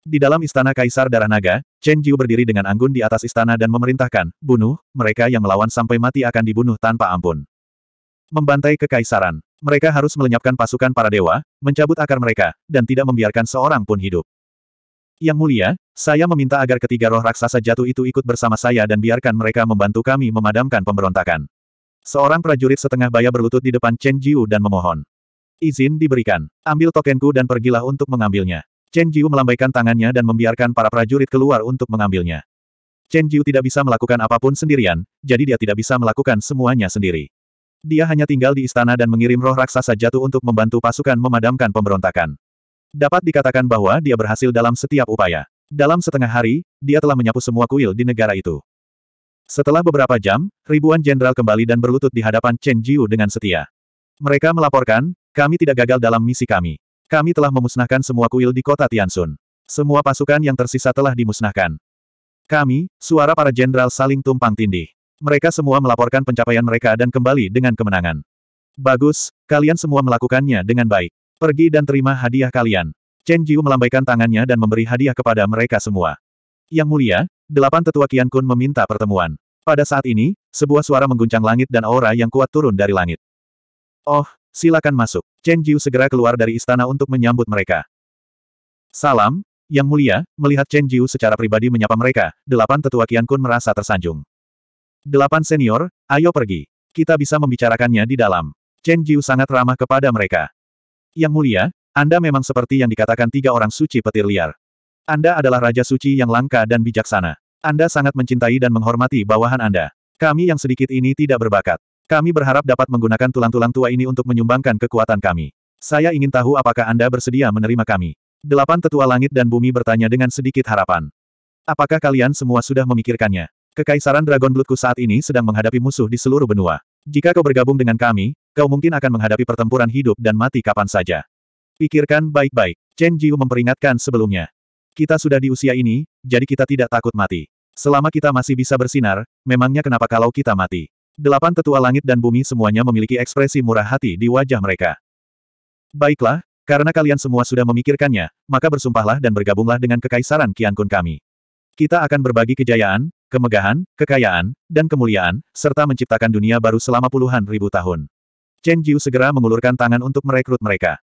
Di dalam istana Kaisar Darah Naga, Chen Jiu berdiri dengan anggun di atas istana dan memerintahkan, bunuh, mereka yang melawan sampai mati akan dibunuh tanpa ampun. Membantai kekaisaran, mereka harus melenyapkan pasukan para dewa, mencabut akar mereka, dan tidak membiarkan seorang pun hidup. Yang mulia, saya meminta agar ketiga roh raksasa jatuh itu ikut bersama saya dan biarkan mereka membantu kami memadamkan pemberontakan. Seorang prajurit setengah baya berlutut di depan Chen Jiu dan memohon. Izin diberikan. Ambil tokenku dan pergilah untuk mengambilnya. Chen Jiu melambaikan tangannya dan membiarkan para prajurit keluar untuk mengambilnya. Chen Jiu tidak bisa melakukan apapun sendirian, jadi dia tidak bisa melakukan semuanya sendiri. Dia hanya tinggal di istana dan mengirim roh raksasa jatuh untuk membantu pasukan memadamkan pemberontakan. Dapat dikatakan bahwa dia berhasil dalam setiap upaya. Dalam setengah hari, dia telah menyapu semua kuil di negara itu. Setelah beberapa jam, ribuan jenderal kembali dan berlutut di hadapan Chen Jiu dengan setia. Mereka melaporkan, kami tidak gagal dalam misi kami. Kami telah memusnahkan semua kuil di kota Tiansun. Semua pasukan yang tersisa telah dimusnahkan. Kami, suara para jenderal saling tumpang tindih. Mereka semua melaporkan pencapaian mereka dan kembali dengan kemenangan. Bagus, kalian semua melakukannya dengan baik. Pergi dan terima hadiah kalian. Chen Jiu melambaikan tangannya dan memberi hadiah kepada mereka semua. Yang mulia, delapan tetua Kian Kun meminta pertemuan. Pada saat ini, sebuah suara mengguncang langit dan aura yang kuat turun dari langit. Oh, silakan masuk. Chen Jiu segera keluar dari istana untuk menyambut mereka. Salam, Yang mulia, melihat Chen Jiu secara pribadi menyapa mereka, delapan tetua Kian Kun merasa tersanjung. Delapan senior, ayo pergi. Kita bisa membicarakannya di dalam. Chen Jiu sangat ramah kepada mereka. Yang mulia, Anda memang seperti yang dikatakan tiga orang suci petir liar. Anda adalah Raja Suci yang langka dan bijaksana. Anda sangat mencintai dan menghormati bawahan Anda. Kami yang sedikit ini tidak berbakat. Kami berharap dapat menggunakan tulang-tulang tua ini untuk menyumbangkan kekuatan kami. Saya ingin tahu apakah Anda bersedia menerima kami. Delapan tetua langit dan bumi bertanya dengan sedikit harapan. Apakah kalian semua sudah memikirkannya? Kekaisaran Dragon Bloodku saat ini sedang menghadapi musuh di seluruh benua. Jika kau bergabung dengan kami, kau mungkin akan menghadapi pertempuran hidup dan mati kapan saja. Pikirkan baik-baik, Chen Jiu memperingatkan sebelumnya. Kita sudah di usia ini, jadi kita tidak takut mati. Selama kita masih bisa bersinar, memangnya kenapa kalau kita mati? Delapan tetua langit dan bumi semuanya memiliki ekspresi murah hati di wajah mereka. Baiklah, karena kalian semua sudah memikirkannya, maka bersumpahlah dan bergabunglah dengan kekaisaran Qiankun kami. Kita akan berbagi kejayaan, kemegahan, kekayaan, dan kemuliaan, serta menciptakan dunia baru selama puluhan ribu tahun. Chen Jiu segera mengulurkan tangan untuk merekrut mereka.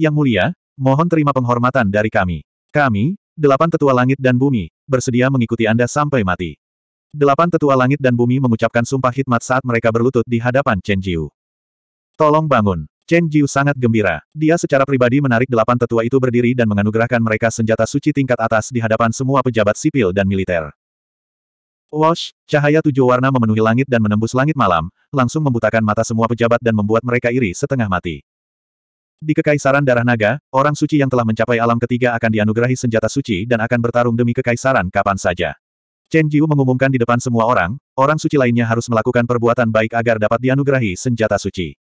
Yang mulia, mohon terima penghormatan dari kami. Kami, delapan tetua langit dan bumi, bersedia mengikuti Anda sampai mati. Delapan tetua langit dan bumi mengucapkan sumpah hikmat saat mereka berlutut di hadapan Chen Jiu. Tolong bangun. Chen Jiu sangat gembira. Dia secara pribadi menarik delapan tetua itu berdiri dan menganugerahkan mereka senjata suci tingkat atas di hadapan semua pejabat sipil dan militer. Wash, cahaya tujuh warna memenuhi langit dan menembus langit malam, langsung membutakan mata semua pejabat dan membuat mereka iri setengah mati. Di Kekaisaran Darah Naga, orang suci yang telah mencapai alam ketiga akan dianugerahi senjata suci dan akan bertarung demi kekaisaran kapan saja. Chen Jiu mengumumkan di depan semua orang, orang suci lainnya harus melakukan perbuatan baik agar dapat dianugerahi senjata suci.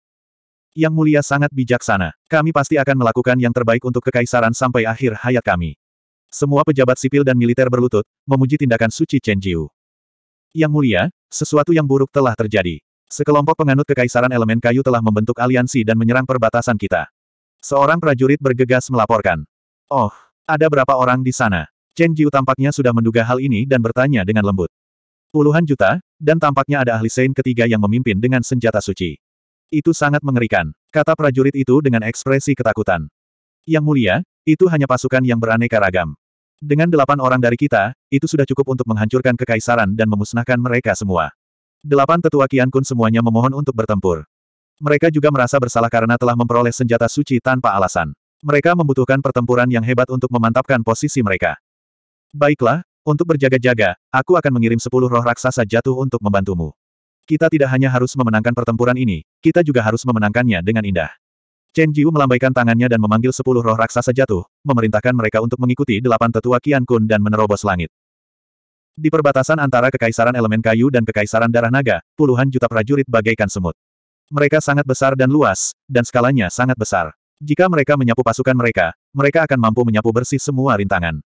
Yang mulia sangat bijaksana. Kami pasti akan melakukan yang terbaik untuk kekaisaran sampai akhir hayat kami. Semua pejabat sipil dan militer berlutut, memuji tindakan suci Chen Jiu. Yang mulia, sesuatu yang buruk telah terjadi. Sekelompok penganut kekaisaran elemen kayu telah membentuk aliansi dan menyerang perbatasan kita. Seorang prajurit bergegas melaporkan. Oh, ada berapa orang di sana? Chen Jiu tampaknya sudah menduga hal ini dan bertanya dengan lembut. Puluhan juta, dan tampaknya ada ahli Sein ketiga yang memimpin dengan senjata suci. Itu sangat mengerikan, kata prajurit itu dengan ekspresi ketakutan. Yang mulia, itu hanya pasukan yang beraneka ragam. Dengan delapan orang dari kita, itu sudah cukup untuk menghancurkan kekaisaran dan memusnahkan mereka semua. Delapan tetua Kian Kun semuanya memohon untuk bertempur. Mereka juga merasa bersalah karena telah memperoleh senjata suci tanpa alasan. Mereka membutuhkan pertempuran yang hebat untuk memantapkan posisi mereka. Baiklah, untuk berjaga-jaga, aku akan mengirim sepuluh roh raksasa jatuh untuk membantumu. Kita tidak hanya harus memenangkan pertempuran ini, kita juga harus memenangkannya dengan indah. Chen Jiu melambaikan tangannya dan memanggil sepuluh roh raksasa jatuh, memerintahkan mereka untuk mengikuti delapan tetua Qian Kun dan menerobos langit. Di perbatasan antara kekaisaran elemen kayu dan kekaisaran darah naga, puluhan juta prajurit bagaikan semut. Mereka sangat besar dan luas, dan skalanya sangat besar. Jika mereka menyapu pasukan mereka, mereka akan mampu menyapu bersih semua rintangan.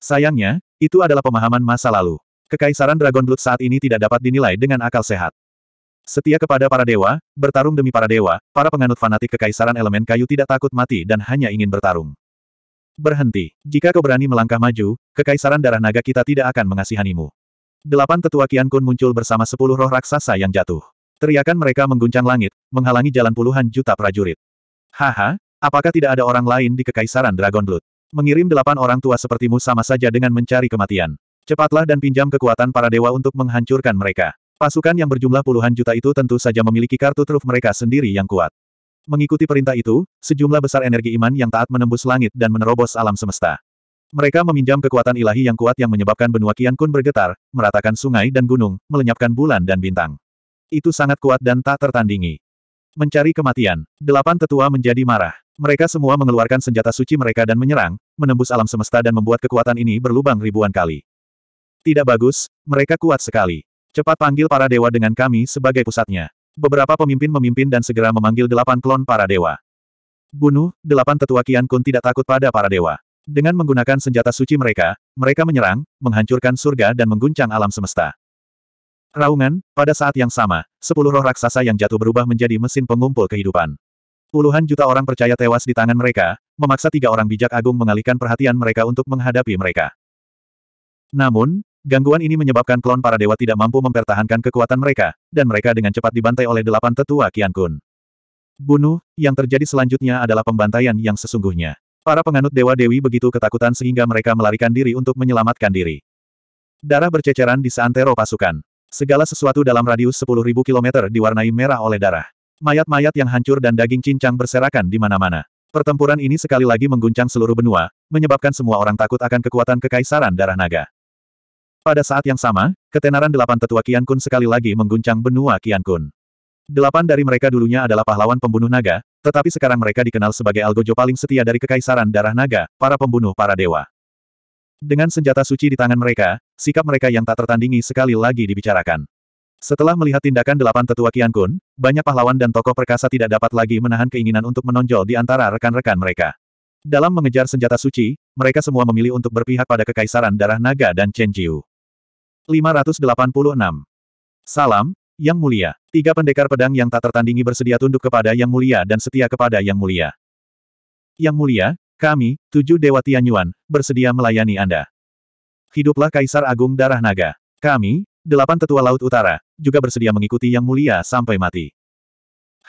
Sayangnya, itu adalah pemahaman masa lalu. Kekaisaran Dragon Blood saat ini tidak dapat dinilai dengan akal sehat. Setia kepada para dewa, bertarung demi para dewa, para penganut fanatik kekaisaran elemen kayu tidak takut mati dan hanya ingin bertarung. Berhenti. Jika kau berani melangkah maju, kekaisaran darah naga kita tidak akan mengasihanimu. Delapan tetua Kian Kun muncul bersama sepuluh roh raksasa yang jatuh. Teriakan mereka mengguncang langit, menghalangi jalan puluhan juta prajurit. Haha, apakah tidak ada orang lain di kekaisaran Dragon Blood? Mengirim delapan orang tua sepertimu sama saja dengan mencari kematian. Cepatlah dan pinjam kekuatan para dewa untuk menghancurkan mereka. Pasukan yang berjumlah puluhan juta itu tentu saja memiliki kartu truf mereka sendiri yang kuat. Mengikuti perintah itu, sejumlah besar energi iman yang taat menembus langit dan menerobos alam semesta. Mereka meminjam kekuatan ilahi yang kuat yang menyebabkan benua Kian Kun bergetar, meratakan sungai dan gunung, melenyapkan bulan dan bintang. Itu sangat kuat dan tak tertandingi. Mencari kematian, delapan tetua menjadi marah. Mereka semua mengeluarkan senjata suci mereka dan menyerang, menembus alam semesta dan membuat kekuatan ini berlubang ribuan kali. Tidak bagus, mereka kuat sekali. Cepat panggil para dewa dengan kami sebagai pusatnya. Beberapa pemimpin memimpin dan segera memanggil delapan klon para dewa. Bunuh, delapan tetua Kian Kun tidak takut pada para dewa. Dengan menggunakan senjata suci mereka, mereka menyerang, menghancurkan surga dan mengguncang alam semesta. Raungan, pada saat yang sama, sepuluh roh raksasa yang jatuh berubah menjadi mesin pengumpul kehidupan. Puluhan juta orang percaya tewas di tangan mereka, memaksa tiga orang bijak agung mengalihkan perhatian mereka untuk menghadapi mereka. Namun, Gangguan ini menyebabkan klon para dewa tidak mampu mempertahankan kekuatan mereka, dan mereka dengan cepat dibantai oleh delapan tetua Qian Kun. Bunuh, yang terjadi selanjutnya adalah pembantaian yang sesungguhnya. Para penganut dewa-dewi begitu ketakutan sehingga mereka melarikan diri untuk menyelamatkan diri. Darah berceceran di seantero pasukan. Segala sesuatu dalam radius 10.000 km diwarnai merah oleh darah. Mayat-mayat yang hancur dan daging cincang berserakan di mana-mana. Pertempuran ini sekali lagi mengguncang seluruh benua, menyebabkan semua orang takut akan kekuatan kekaisaran darah naga. Pada saat yang sama, ketenaran delapan tetua Kian Kun sekali lagi mengguncang benua Kian Kun. Delapan dari mereka dulunya adalah pahlawan pembunuh naga, tetapi sekarang mereka dikenal sebagai algojo paling setia dari Kekaisaran Darah Naga, para pembunuh para dewa. Dengan senjata suci di tangan mereka, sikap mereka yang tak tertandingi sekali lagi dibicarakan. Setelah melihat tindakan delapan tetua Kian Kun, banyak pahlawan dan tokoh perkasa tidak dapat lagi menahan keinginan untuk menonjol di antara rekan-rekan mereka. Dalam mengejar senjata suci, mereka semua memilih untuk berpihak pada Kekaisaran Darah Naga dan Chen Jiu. 586. Salam, Yang Mulia. Tiga pendekar pedang yang tak tertandingi bersedia tunduk kepada Yang Mulia dan setia kepada Yang Mulia. Yang Mulia, kami, tujuh Dewa Tianyuan, bersedia melayani Anda. Hiduplah Kaisar Agung Darah Naga. Kami, delapan tetua Laut Utara, juga bersedia mengikuti Yang Mulia sampai mati.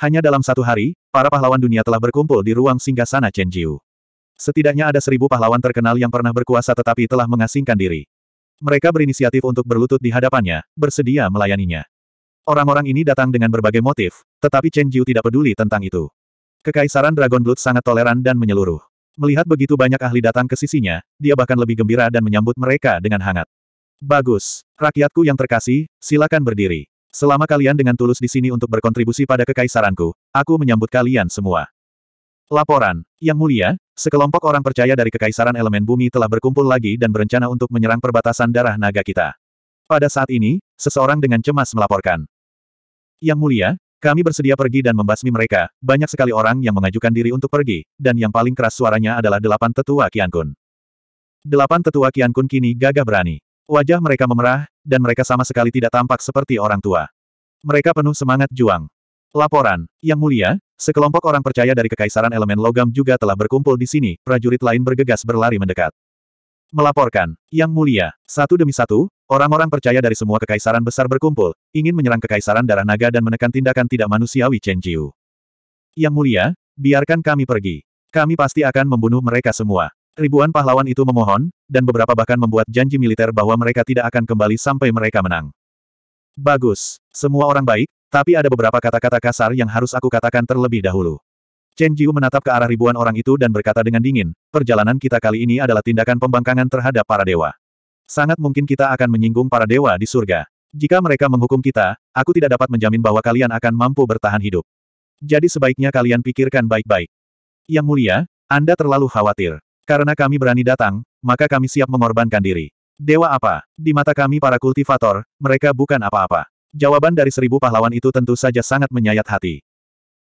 Hanya dalam satu hari, para pahlawan dunia telah berkumpul di ruang singgasana Jiu. Setidaknya ada seribu pahlawan terkenal yang pernah berkuasa tetapi telah mengasingkan diri. Mereka berinisiatif untuk berlutut di hadapannya, bersedia melayaninya. Orang-orang ini datang dengan berbagai motif, tetapi Chen Jiu tidak peduli tentang itu. Kekaisaran Dragon Blood sangat toleran dan menyeluruh. Melihat begitu banyak ahli datang ke sisinya, dia bahkan lebih gembira dan menyambut mereka dengan hangat. Bagus, rakyatku yang terkasih, silakan berdiri. Selama kalian dengan tulus di sini untuk berkontribusi pada kekaisaranku, aku menyambut kalian semua. Laporan. Yang mulia, sekelompok orang percaya dari Kekaisaran Elemen Bumi telah berkumpul lagi dan berencana untuk menyerang perbatasan darah naga kita. Pada saat ini, seseorang dengan cemas melaporkan. Yang mulia, kami bersedia pergi dan membasmi mereka, banyak sekali orang yang mengajukan diri untuk pergi, dan yang paling keras suaranya adalah delapan tetua Kiankun. Delapan tetua Kiankun kini gagah berani. Wajah mereka memerah, dan mereka sama sekali tidak tampak seperti orang tua. Mereka penuh semangat juang. Laporan, Yang Mulia, sekelompok orang percaya dari Kekaisaran Elemen Logam juga telah berkumpul di sini, prajurit lain bergegas berlari mendekat. Melaporkan, Yang Mulia, satu demi satu, orang-orang percaya dari semua kekaisaran besar berkumpul, ingin menyerang Kekaisaran Darah Naga dan menekan tindakan tidak manusiawi Chen Jiu. Yang Mulia, biarkan kami pergi. Kami pasti akan membunuh mereka semua. Ribuan pahlawan itu memohon, dan beberapa bahkan membuat janji militer bahwa mereka tidak akan kembali sampai mereka menang. Bagus. Semua orang baik, tapi ada beberapa kata-kata kasar yang harus aku katakan terlebih dahulu. Chen Jiu menatap ke arah ribuan orang itu dan berkata dengan dingin, perjalanan kita kali ini adalah tindakan pembangkangan terhadap para dewa. Sangat mungkin kita akan menyinggung para dewa di surga. Jika mereka menghukum kita, aku tidak dapat menjamin bahwa kalian akan mampu bertahan hidup. Jadi sebaiknya kalian pikirkan baik-baik. Yang mulia, Anda terlalu khawatir. Karena kami berani datang, maka kami siap mengorbankan diri. Dewa apa? Di mata kami para kultivator, mereka bukan apa-apa. Jawaban dari seribu pahlawan itu tentu saja sangat menyayat hati.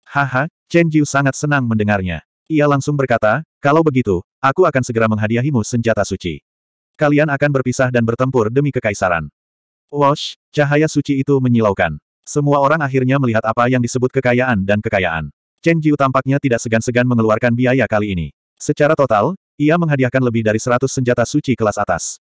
Haha, Chen Jiu sangat senang mendengarnya. Ia langsung berkata, kalau begitu, aku akan segera menghadiahimu senjata suci. Kalian akan berpisah dan bertempur demi kekaisaran. Wash, cahaya suci itu menyilaukan. Semua orang akhirnya melihat apa yang disebut kekayaan dan kekayaan. Chen Jiu tampaknya tidak segan-segan mengeluarkan biaya kali ini. Secara total, ia menghadiahkan lebih dari 100 senjata suci kelas atas.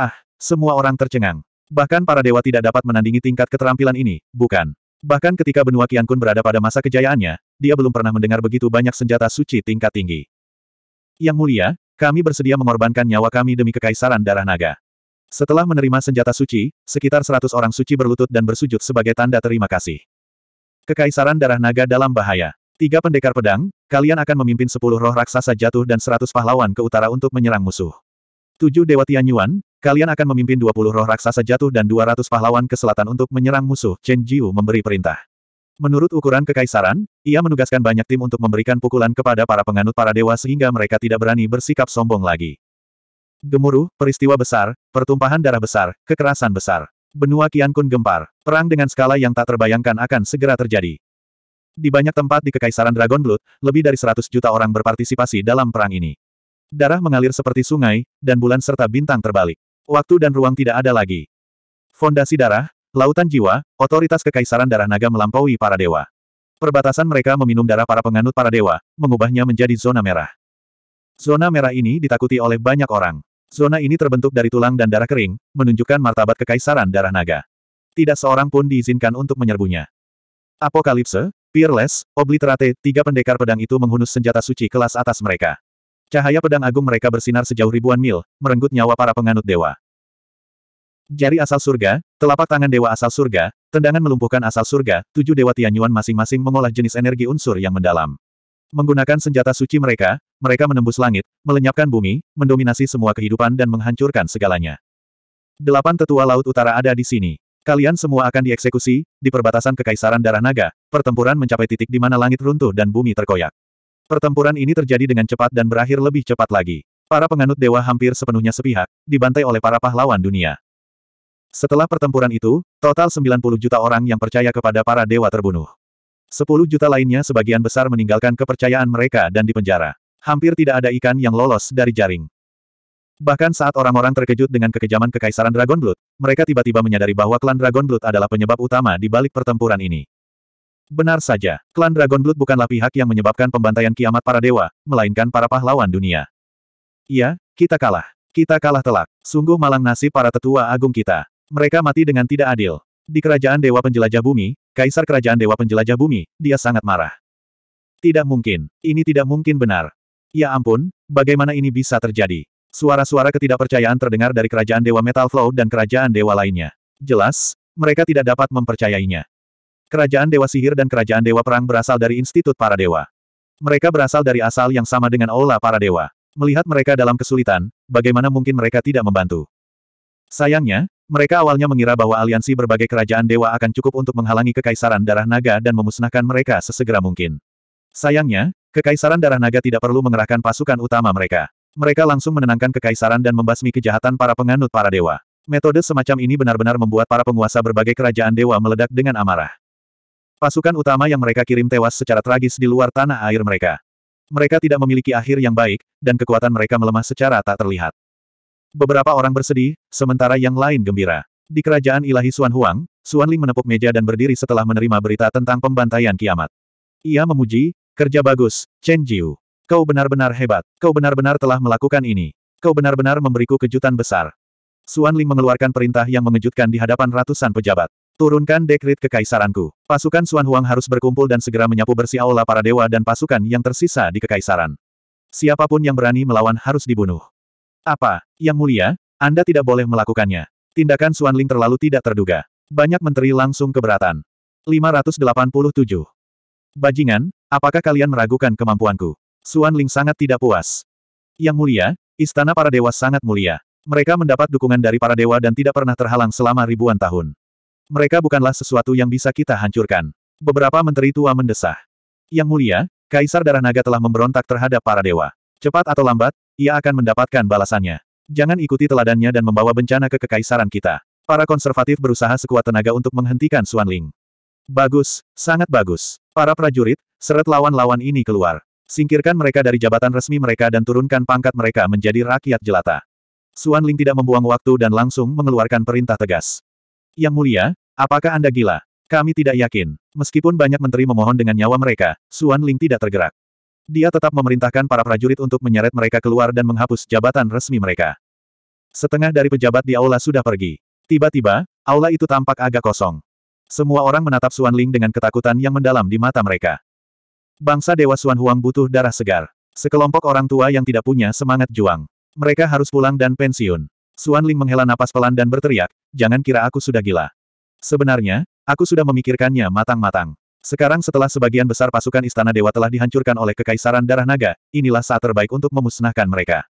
Ah, semua orang tercengang. Bahkan para dewa tidak dapat menandingi tingkat keterampilan ini, bukan? Bahkan ketika benua Kun berada pada masa kejayaannya, dia belum pernah mendengar begitu banyak senjata suci tingkat tinggi. Yang mulia, kami bersedia mengorbankan nyawa kami demi kekaisaran darah naga. Setelah menerima senjata suci, sekitar seratus orang suci berlutut dan bersujud sebagai tanda terima kasih. Kekaisaran darah naga dalam bahaya. Tiga pendekar pedang, kalian akan memimpin sepuluh roh raksasa jatuh dan seratus pahlawan ke utara untuk menyerang musuh. Tujuh Dewa Tianyuan, Kalian akan memimpin 20 roh raksasa jatuh dan 200 pahlawan ke selatan untuk menyerang musuh, Chen Jiu memberi perintah. Menurut ukuran kekaisaran, ia menugaskan banyak tim untuk memberikan pukulan kepada para penganut para dewa sehingga mereka tidak berani bersikap sombong lagi. Gemuruh, peristiwa besar, pertumpahan darah besar, kekerasan besar. Benua Kun gempar, perang dengan skala yang tak terbayangkan akan segera terjadi. Di banyak tempat di Kekaisaran Dragon Blood, lebih dari 100 juta orang berpartisipasi dalam perang ini. Darah mengalir seperti sungai, dan bulan serta bintang terbalik. Waktu dan ruang tidak ada lagi. Fondasi darah, lautan jiwa, otoritas kekaisaran darah naga melampaui para dewa. Perbatasan mereka meminum darah para penganut para dewa, mengubahnya menjadi zona merah. Zona merah ini ditakuti oleh banyak orang. Zona ini terbentuk dari tulang dan darah kering, menunjukkan martabat kekaisaran darah naga. Tidak seorang pun diizinkan untuk menyerbunya. Apokalipse, Peerless, Obliterate, tiga pendekar pedang itu menghunus senjata suci kelas atas mereka. Cahaya pedang agung mereka bersinar sejauh ribuan mil, merenggut nyawa para penganut dewa. Jari asal surga, telapak tangan dewa asal surga, tendangan melumpuhkan asal surga, tujuh dewa Tianyuan masing-masing mengolah jenis energi unsur yang mendalam. Menggunakan senjata suci mereka, mereka menembus langit, melenyapkan bumi, mendominasi semua kehidupan dan menghancurkan segalanya. Delapan tetua laut utara ada di sini. Kalian semua akan dieksekusi, di perbatasan Kekaisaran Darah Naga, pertempuran mencapai titik di mana langit runtuh dan bumi terkoyak. Pertempuran ini terjadi dengan cepat dan berakhir lebih cepat lagi. Para penganut dewa hampir sepenuhnya sepihak, dibantai oleh para pahlawan dunia. Setelah pertempuran itu, total 90 juta orang yang percaya kepada para dewa terbunuh. 10 juta lainnya sebagian besar meninggalkan kepercayaan mereka dan dipenjara. Hampir tidak ada ikan yang lolos dari jaring. Bahkan saat orang-orang terkejut dengan kekejaman kekaisaran Dragon Blood, mereka tiba-tiba menyadari bahwa klan Dragon Blood adalah penyebab utama di balik pertempuran ini. Benar saja, klan Dragon Blood bukanlah pihak yang menyebabkan pembantaian kiamat para dewa, melainkan para pahlawan dunia. Iya, kita kalah. Kita kalah telak. Sungguh malang nasib para tetua agung kita. Mereka mati dengan tidak adil. Di kerajaan Dewa Penjelajah Bumi, Kaisar Kerajaan Dewa Penjelajah Bumi, dia sangat marah. Tidak mungkin. Ini tidak mungkin benar. Ya ampun, bagaimana ini bisa terjadi? Suara-suara ketidakpercayaan terdengar dari Kerajaan Dewa Metal Flow dan Kerajaan Dewa lainnya. Jelas, mereka tidak dapat mempercayainya. Kerajaan Dewa Sihir dan Kerajaan Dewa Perang berasal dari Institut Para Dewa. Mereka berasal dari asal yang sama dengan Aula Para Dewa. Melihat mereka dalam kesulitan, bagaimana mungkin mereka tidak membantu? Sayangnya, mereka awalnya mengira bahwa aliansi berbagai kerajaan dewa akan cukup untuk menghalangi Kekaisaran Darah Naga dan memusnahkan mereka sesegera mungkin. Sayangnya, Kekaisaran Darah Naga tidak perlu mengerahkan pasukan utama mereka. Mereka langsung menenangkan kekaisaran dan membasmi kejahatan para penganut para dewa. Metode semacam ini benar-benar membuat para penguasa berbagai kerajaan dewa meledak dengan amarah. Pasukan utama yang mereka kirim tewas secara tragis di luar tanah air mereka. Mereka tidak memiliki akhir yang baik, dan kekuatan mereka melemah secara tak terlihat. Beberapa orang bersedih, sementara yang lain gembira. Di kerajaan ilahi Xuan Huang, Xuan Ling menepuk meja dan berdiri setelah menerima berita tentang pembantaian kiamat. Ia memuji, kerja bagus, Chen Jiu. Kau benar-benar hebat, kau benar-benar telah melakukan ini. Kau benar-benar memberiku kejutan besar. Suan Ling mengeluarkan perintah yang mengejutkan di hadapan ratusan pejabat. Turunkan dekrit kekaisaranku. Pasukan Suan Huang harus berkumpul dan segera menyapu bersih aula para dewa dan pasukan yang tersisa di kekaisaran. Siapapun yang berani melawan harus dibunuh. Apa, Yang Mulia, Anda tidak boleh melakukannya. Tindakan Suan Ling terlalu tidak terduga. Banyak menteri langsung keberatan. 587. Bajingan, apakah kalian meragukan kemampuanku? Suan Ling sangat tidak puas. Yang Mulia, Istana para Dewa sangat mulia. Mereka mendapat dukungan dari para dewa dan tidak pernah terhalang selama ribuan tahun. Mereka bukanlah sesuatu yang bisa kita hancurkan. Beberapa menteri tua mendesah. Yang mulia, Kaisar Darah Naga telah memberontak terhadap para dewa. Cepat atau lambat, ia akan mendapatkan balasannya. Jangan ikuti teladannya dan membawa bencana ke kekaisaran kita. Para konservatif berusaha sekuat tenaga untuk menghentikan Xuan Ling. Bagus, sangat bagus. Para prajurit, seret lawan-lawan ini keluar. Singkirkan mereka dari jabatan resmi mereka dan turunkan pangkat mereka menjadi rakyat jelata. Suan Ling tidak membuang waktu dan langsung mengeluarkan perintah tegas. Yang mulia, apakah Anda gila? Kami tidak yakin. Meskipun banyak menteri memohon dengan nyawa mereka, Suan Ling tidak tergerak. Dia tetap memerintahkan para prajurit untuk menyeret mereka keluar dan menghapus jabatan resmi mereka. Setengah dari pejabat di aula sudah pergi. Tiba-tiba, aula itu tampak agak kosong. Semua orang menatap Suan Ling dengan ketakutan yang mendalam di mata mereka. Bangsa Dewa Suan Huang butuh darah segar. Sekelompok orang tua yang tidak punya semangat juang. Mereka harus pulang dan pensiun. Suan Ling menghela napas pelan dan berteriak, jangan kira aku sudah gila. Sebenarnya, aku sudah memikirkannya matang-matang. Sekarang setelah sebagian besar pasukan Istana Dewa telah dihancurkan oleh Kekaisaran Darah Naga, inilah saat terbaik untuk memusnahkan mereka.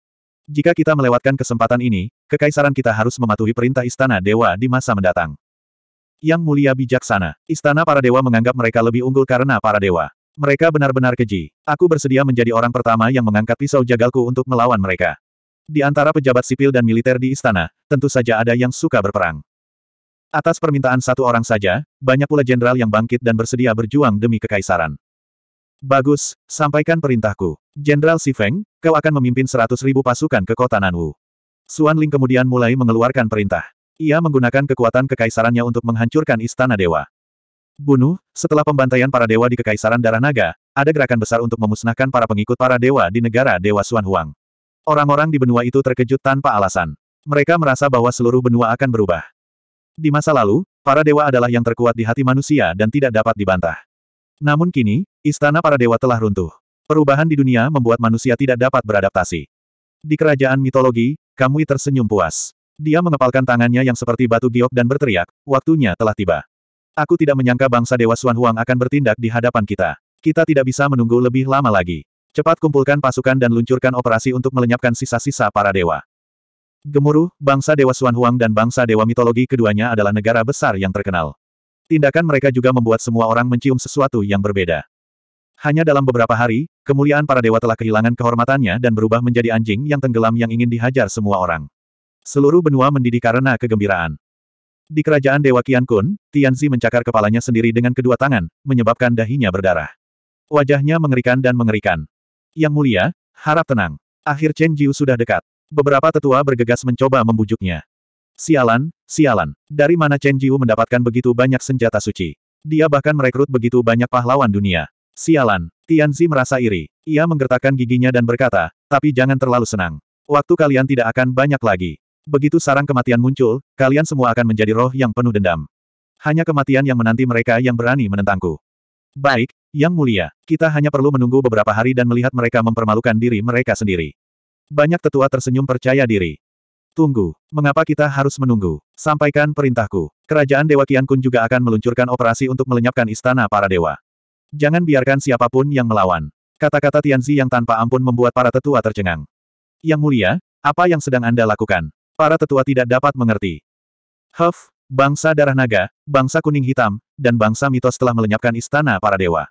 Jika kita melewatkan kesempatan ini, Kekaisaran kita harus mematuhi perintah Istana Dewa di masa mendatang. Yang mulia bijaksana, Istana Para Dewa menganggap mereka lebih unggul karena para dewa. Mereka benar-benar keji. Aku bersedia menjadi orang pertama yang mengangkat pisau jagalku untuk melawan mereka. Di antara pejabat sipil dan militer di istana, tentu saja ada yang suka berperang. Atas permintaan satu orang saja, banyak pula jenderal yang bangkit dan bersedia berjuang demi kekaisaran. Bagus, sampaikan perintahku. Jenderal Si Feng, kau akan memimpin seratus ribu pasukan ke kota Nanwu. Suan Ling kemudian mulai mengeluarkan perintah. Ia menggunakan kekuatan kekaisarannya untuk menghancurkan istana dewa. Bunuh, setelah pembantaian para dewa di kekaisaran Darah Naga, ada gerakan besar untuk memusnahkan para pengikut para dewa di negara Dewa Suan Huang. Orang-orang di benua itu terkejut tanpa alasan. Mereka merasa bahwa seluruh benua akan berubah. Di masa lalu, para dewa adalah yang terkuat di hati manusia dan tidak dapat dibantah. Namun kini, istana para dewa telah runtuh. Perubahan di dunia membuat manusia tidak dapat beradaptasi. Di kerajaan mitologi, Kamui tersenyum puas. Dia mengepalkan tangannya yang seperti batu giok dan berteriak, waktunya telah tiba. Aku tidak menyangka bangsa Dewa Suan Huang akan bertindak di hadapan kita. Kita tidak bisa menunggu lebih lama lagi. Cepat kumpulkan pasukan dan luncurkan operasi untuk melenyapkan sisa-sisa para dewa. Gemuruh, bangsa Dewa Suanhuang dan bangsa Dewa Mitologi keduanya adalah negara besar yang terkenal. Tindakan mereka juga membuat semua orang mencium sesuatu yang berbeda. Hanya dalam beberapa hari, kemuliaan para dewa telah kehilangan kehormatannya dan berubah menjadi anjing yang tenggelam yang ingin dihajar semua orang. Seluruh benua mendidih karena kegembiraan. Di kerajaan Dewa Qian Kun, Tianzi mencakar kepalanya sendiri dengan kedua tangan, menyebabkan dahinya berdarah. Wajahnya mengerikan dan mengerikan. Yang mulia, harap tenang. Akhir Chen Jiu sudah dekat. Beberapa tetua bergegas mencoba membujuknya. Sialan, sialan. Dari mana Chen Jiu mendapatkan begitu banyak senjata suci? Dia bahkan merekrut begitu banyak pahlawan dunia. Sialan, Tianzi merasa iri. Ia menggertakkan giginya dan berkata, tapi jangan terlalu senang. Waktu kalian tidak akan banyak lagi. Begitu sarang kematian muncul, kalian semua akan menjadi roh yang penuh dendam. Hanya kematian yang menanti mereka yang berani menentangku. Baik, yang mulia, kita hanya perlu menunggu beberapa hari dan melihat mereka mempermalukan diri mereka sendiri. Banyak tetua tersenyum percaya diri. Tunggu, mengapa kita harus menunggu? Sampaikan perintahku. Kerajaan Dewa Kian Kun juga akan meluncurkan operasi untuk melenyapkan istana para dewa. Jangan biarkan siapapun yang melawan. Kata-kata Tianzi yang tanpa ampun membuat para tetua tercengang. Yang mulia, apa yang sedang Anda lakukan? Para tetua tidak dapat mengerti. Huff, bangsa darah naga, bangsa kuning hitam, dan bangsa mitos telah melenyapkan istana para dewa.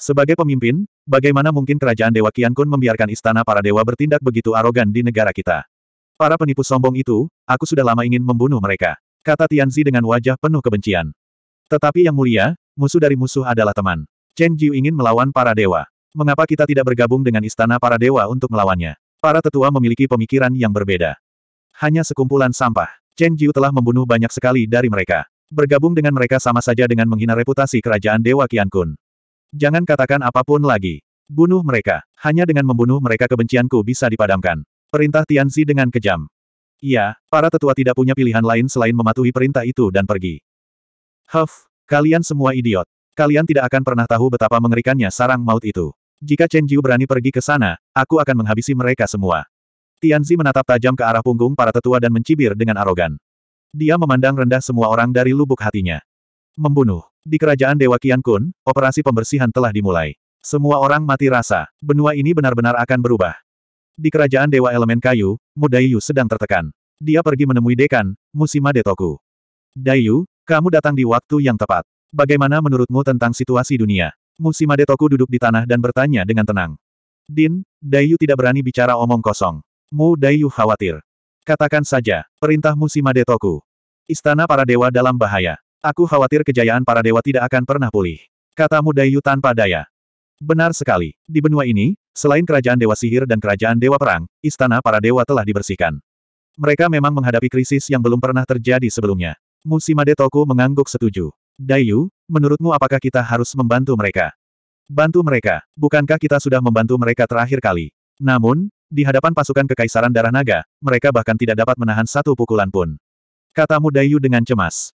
Sebagai pemimpin, bagaimana mungkin kerajaan Dewa Qian Kun membiarkan istana para dewa bertindak begitu arogan di negara kita? Para penipu sombong itu, aku sudah lama ingin membunuh mereka. Kata Tianzi dengan wajah penuh kebencian. Tetapi yang mulia, musuh dari musuh adalah teman. Chen Jiu ingin melawan para dewa. Mengapa kita tidak bergabung dengan istana para dewa untuk melawannya? Para tetua memiliki pemikiran yang berbeda. Hanya sekumpulan sampah. Chen Jiu telah membunuh banyak sekali dari mereka. Bergabung dengan mereka sama saja dengan menghina reputasi kerajaan Dewa Qian Kun. Jangan katakan apapun lagi. Bunuh mereka. Hanya dengan membunuh mereka kebencianku bisa dipadamkan. Perintah Tianzi dengan kejam. Iya, para tetua tidak punya pilihan lain selain mematuhi perintah itu dan pergi. Huff, kalian semua idiot. Kalian tidak akan pernah tahu betapa mengerikannya sarang maut itu. Jika Chen Jiu berani pergi ke sana, aku akan menghabisi mereka semua. Tianzi menatap tajam ke arah punggung para tetua dan mencibir dengan arogan. Dia memandang rendah semua orang dari lubuk hatinya. Membunuh. Di kerajaan Dewa Kian Kun, operasi pembersihan telah dimulai. Semua orang mati rasa, benua ini benar-benar akan berubah. Di kerajaan Dewa Elemen Kayu, Mu Dayu sedang tertekan. Dia pergi menemui dekan, Musima Detoku. Dayu, kamu datang di waktu yang tepat. Bagaimana menurutmu tentang situasi dunia? Musima Detoku duduk di tanah dan bertanya dengan tenang. Din, Dayu tidak berani bicara omong kosong. Mu Dayu khawatir. Katakan saja, perintah Musima Detoku. Istana para dewa dalam bahaya. Aku khawatir kejayaan para dewa tidak akan pernah pulih. Katamu Dayu tanpa daya. Benar sekali. Di benua ini, selain kerajaan dewa sihir dan kerajaan dewa perang, istana para dewa telah dibersihkan. Mereka memang menghadapi krisis yang belum pernah terjadi sebelumnya. Musimade Toku mengangguk setuju. Dayu, menurutmu apakah kita harus membantu mereka? Bantu mereka. Bukankah kita sudah membantu mereka terakhir kali? Namun, di hadapan pasukan kekaisaran darah naga, mereka bahkan tidak dapat menahan satu pukulan pun. Katamu Dayu dengan cemas.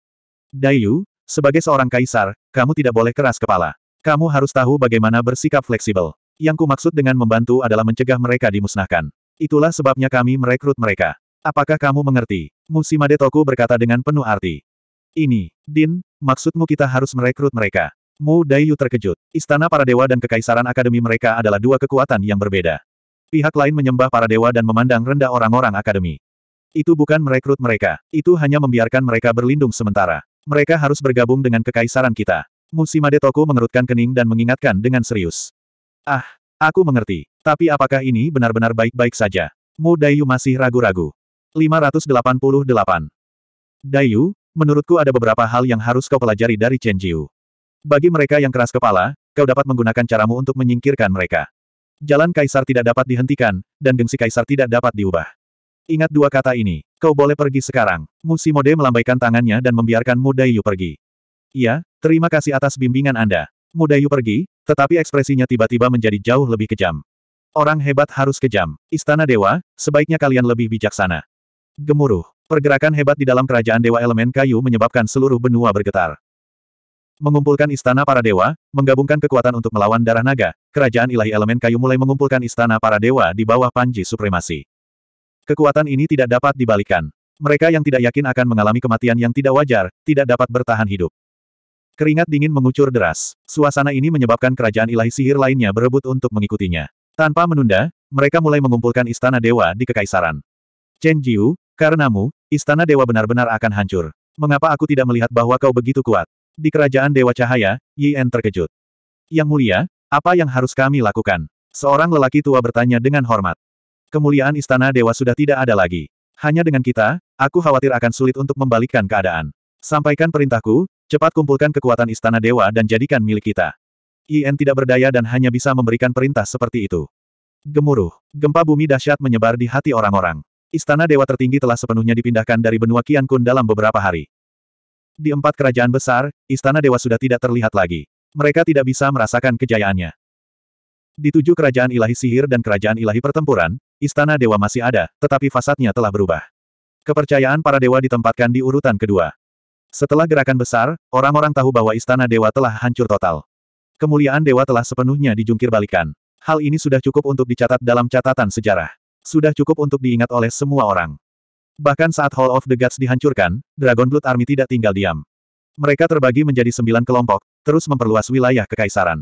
Dayu, sebagai seorang kaisar, kamu tidak boleh keras kepala. Kamu harus tahu bagaimana bersikap fleksibel. Yang kumaksud dengan membantu adalah mencegah mereka dimusnahkan. Itulah sebabnya kami merekrut mereka. Apakah kamu mengerti? Musimade Toku berkata dengan penuh arti. Ini, Din, maksudmu kita harus merekrut mereka. Mu Dayu terkejut. Istana para dewa dan kekaisaran akademi mereka adalah dua kekuatan yang berbeda. Pihak lain menyembah para dewa dan memandang rendah orang-orang akademi. Itu bukan merekrut mereka, itu hanya membiarkan mereka berlindung sementara. Mereka harus bergabung dengan kekaisaran kita. Musimade Toku mengerutkan kening dan mengingatkan dengan serius. Ah, aku mengerti. Tapi apakah ini benar-benar baik-baik saja? Mu Dayu masih ragu-ragu. 588. Dayu, menurutku ada beberapa hal yang harus kau pelajari dari Chen Jiu. Bagi mereka yang keras kepala, kau dapat menggunakan caramu untuk menyingkirkan mereka. Jalan kaisar tidak dapat dihentikan, dan gengsi kaisar tidak dapat diubah. Ingat dua kata ini. Kau boleh pergi sekarang. Musi Mode melambaikan tangannya dan membiarkan Mudayu pergi. Iya, terima kasih atas bimbingan Anda. Mudayu pergi, tetapi ekspresinya tiba-tiba menjadi jauh lebih kejam. Orang hebat harus kejam. Istana Dewa, sebaiknya kalian lebih bijaksana. Gemuruh. Pergerakan hebat di dalam kerajaan Dewa Elemen Kayu menyebabkan seluruh benua bergetar. Mengumpulkan istana para dewa, menggabungkan kekuatan untuk melawan darah naga, kerajaan ilahi elemen kayu mulai mengumpulkan istana para dewa di bawah panji supremasi. Kekuatan ini tidak dapat dibalikan. Mereka yang tidak yakin akan mengalami kematian yang tidak wajar, tidak dapat bertahan hidup. Keringat dingin mengucur deras. Suasana ini menyebabkan kerajaan ilahi sihir lainnya berebut untuk mengikutinya. Tanpa menunda, mereka mulai mengumpulkan istana dewa di kekaisaran. Chen Jiu, karenamu, istana dewa benar-benar akan hancur. Mengapa aku tidak melihat bahwa kau begitu kuat? Di kerajaan Dewa Cahaya, Yi En terkejut. Yang mulia, apa yang harus kami lakukan? Seorang lelaki tua bertanya dengan hormat. Kemuliaan istana dewa sudah tidak ada lagi. Hanya dengan kita, aku khawatir akan sulit untuk membalikkan keadaan. Sampaikan perintahku, cepat kumpulkan kekuatan istana dewa dan jadikan milik kita. IN tidak berdaya dan hanya bisa memberikan perintah seperti itu. Gemuruh, gempa bumi dahsyat menyebar di hati orang-orang. Istana dewa tertinggi telah sepenuhnya dipindahkan dari benua Kian Kun dalam beberapa hari. Di empat kerajaan besar, istana dewa sudah tidak terlihat lagi. Mereka tidak bisa merasakan kejayaannya. Di tujuh kerajaan ilahi sihir dan kerajaan ilahi pertempuran, istana dewa masih ada, tetapi fasadnya telah berubah. Kepercayaan para dewa ditempatkan di urutan kedua. Setelah gerakan besar, orang-orang tahu bahwa istana dewa telah hancur total. Kemuliaan dewa telah sepenuhnya dijungkir balikan. Hal ini sudah cukup untuk dicatat dalam catatan sejarah. Sudah cukup untuk diingat oleh semua orang. Bahkan saat Hall of the Gods dihancurkan, Dragon Blood Army tidak tinggal diam. Mereka terbagi menjadi sembilan kelompok, terus memperluas wilayah kekaisaran.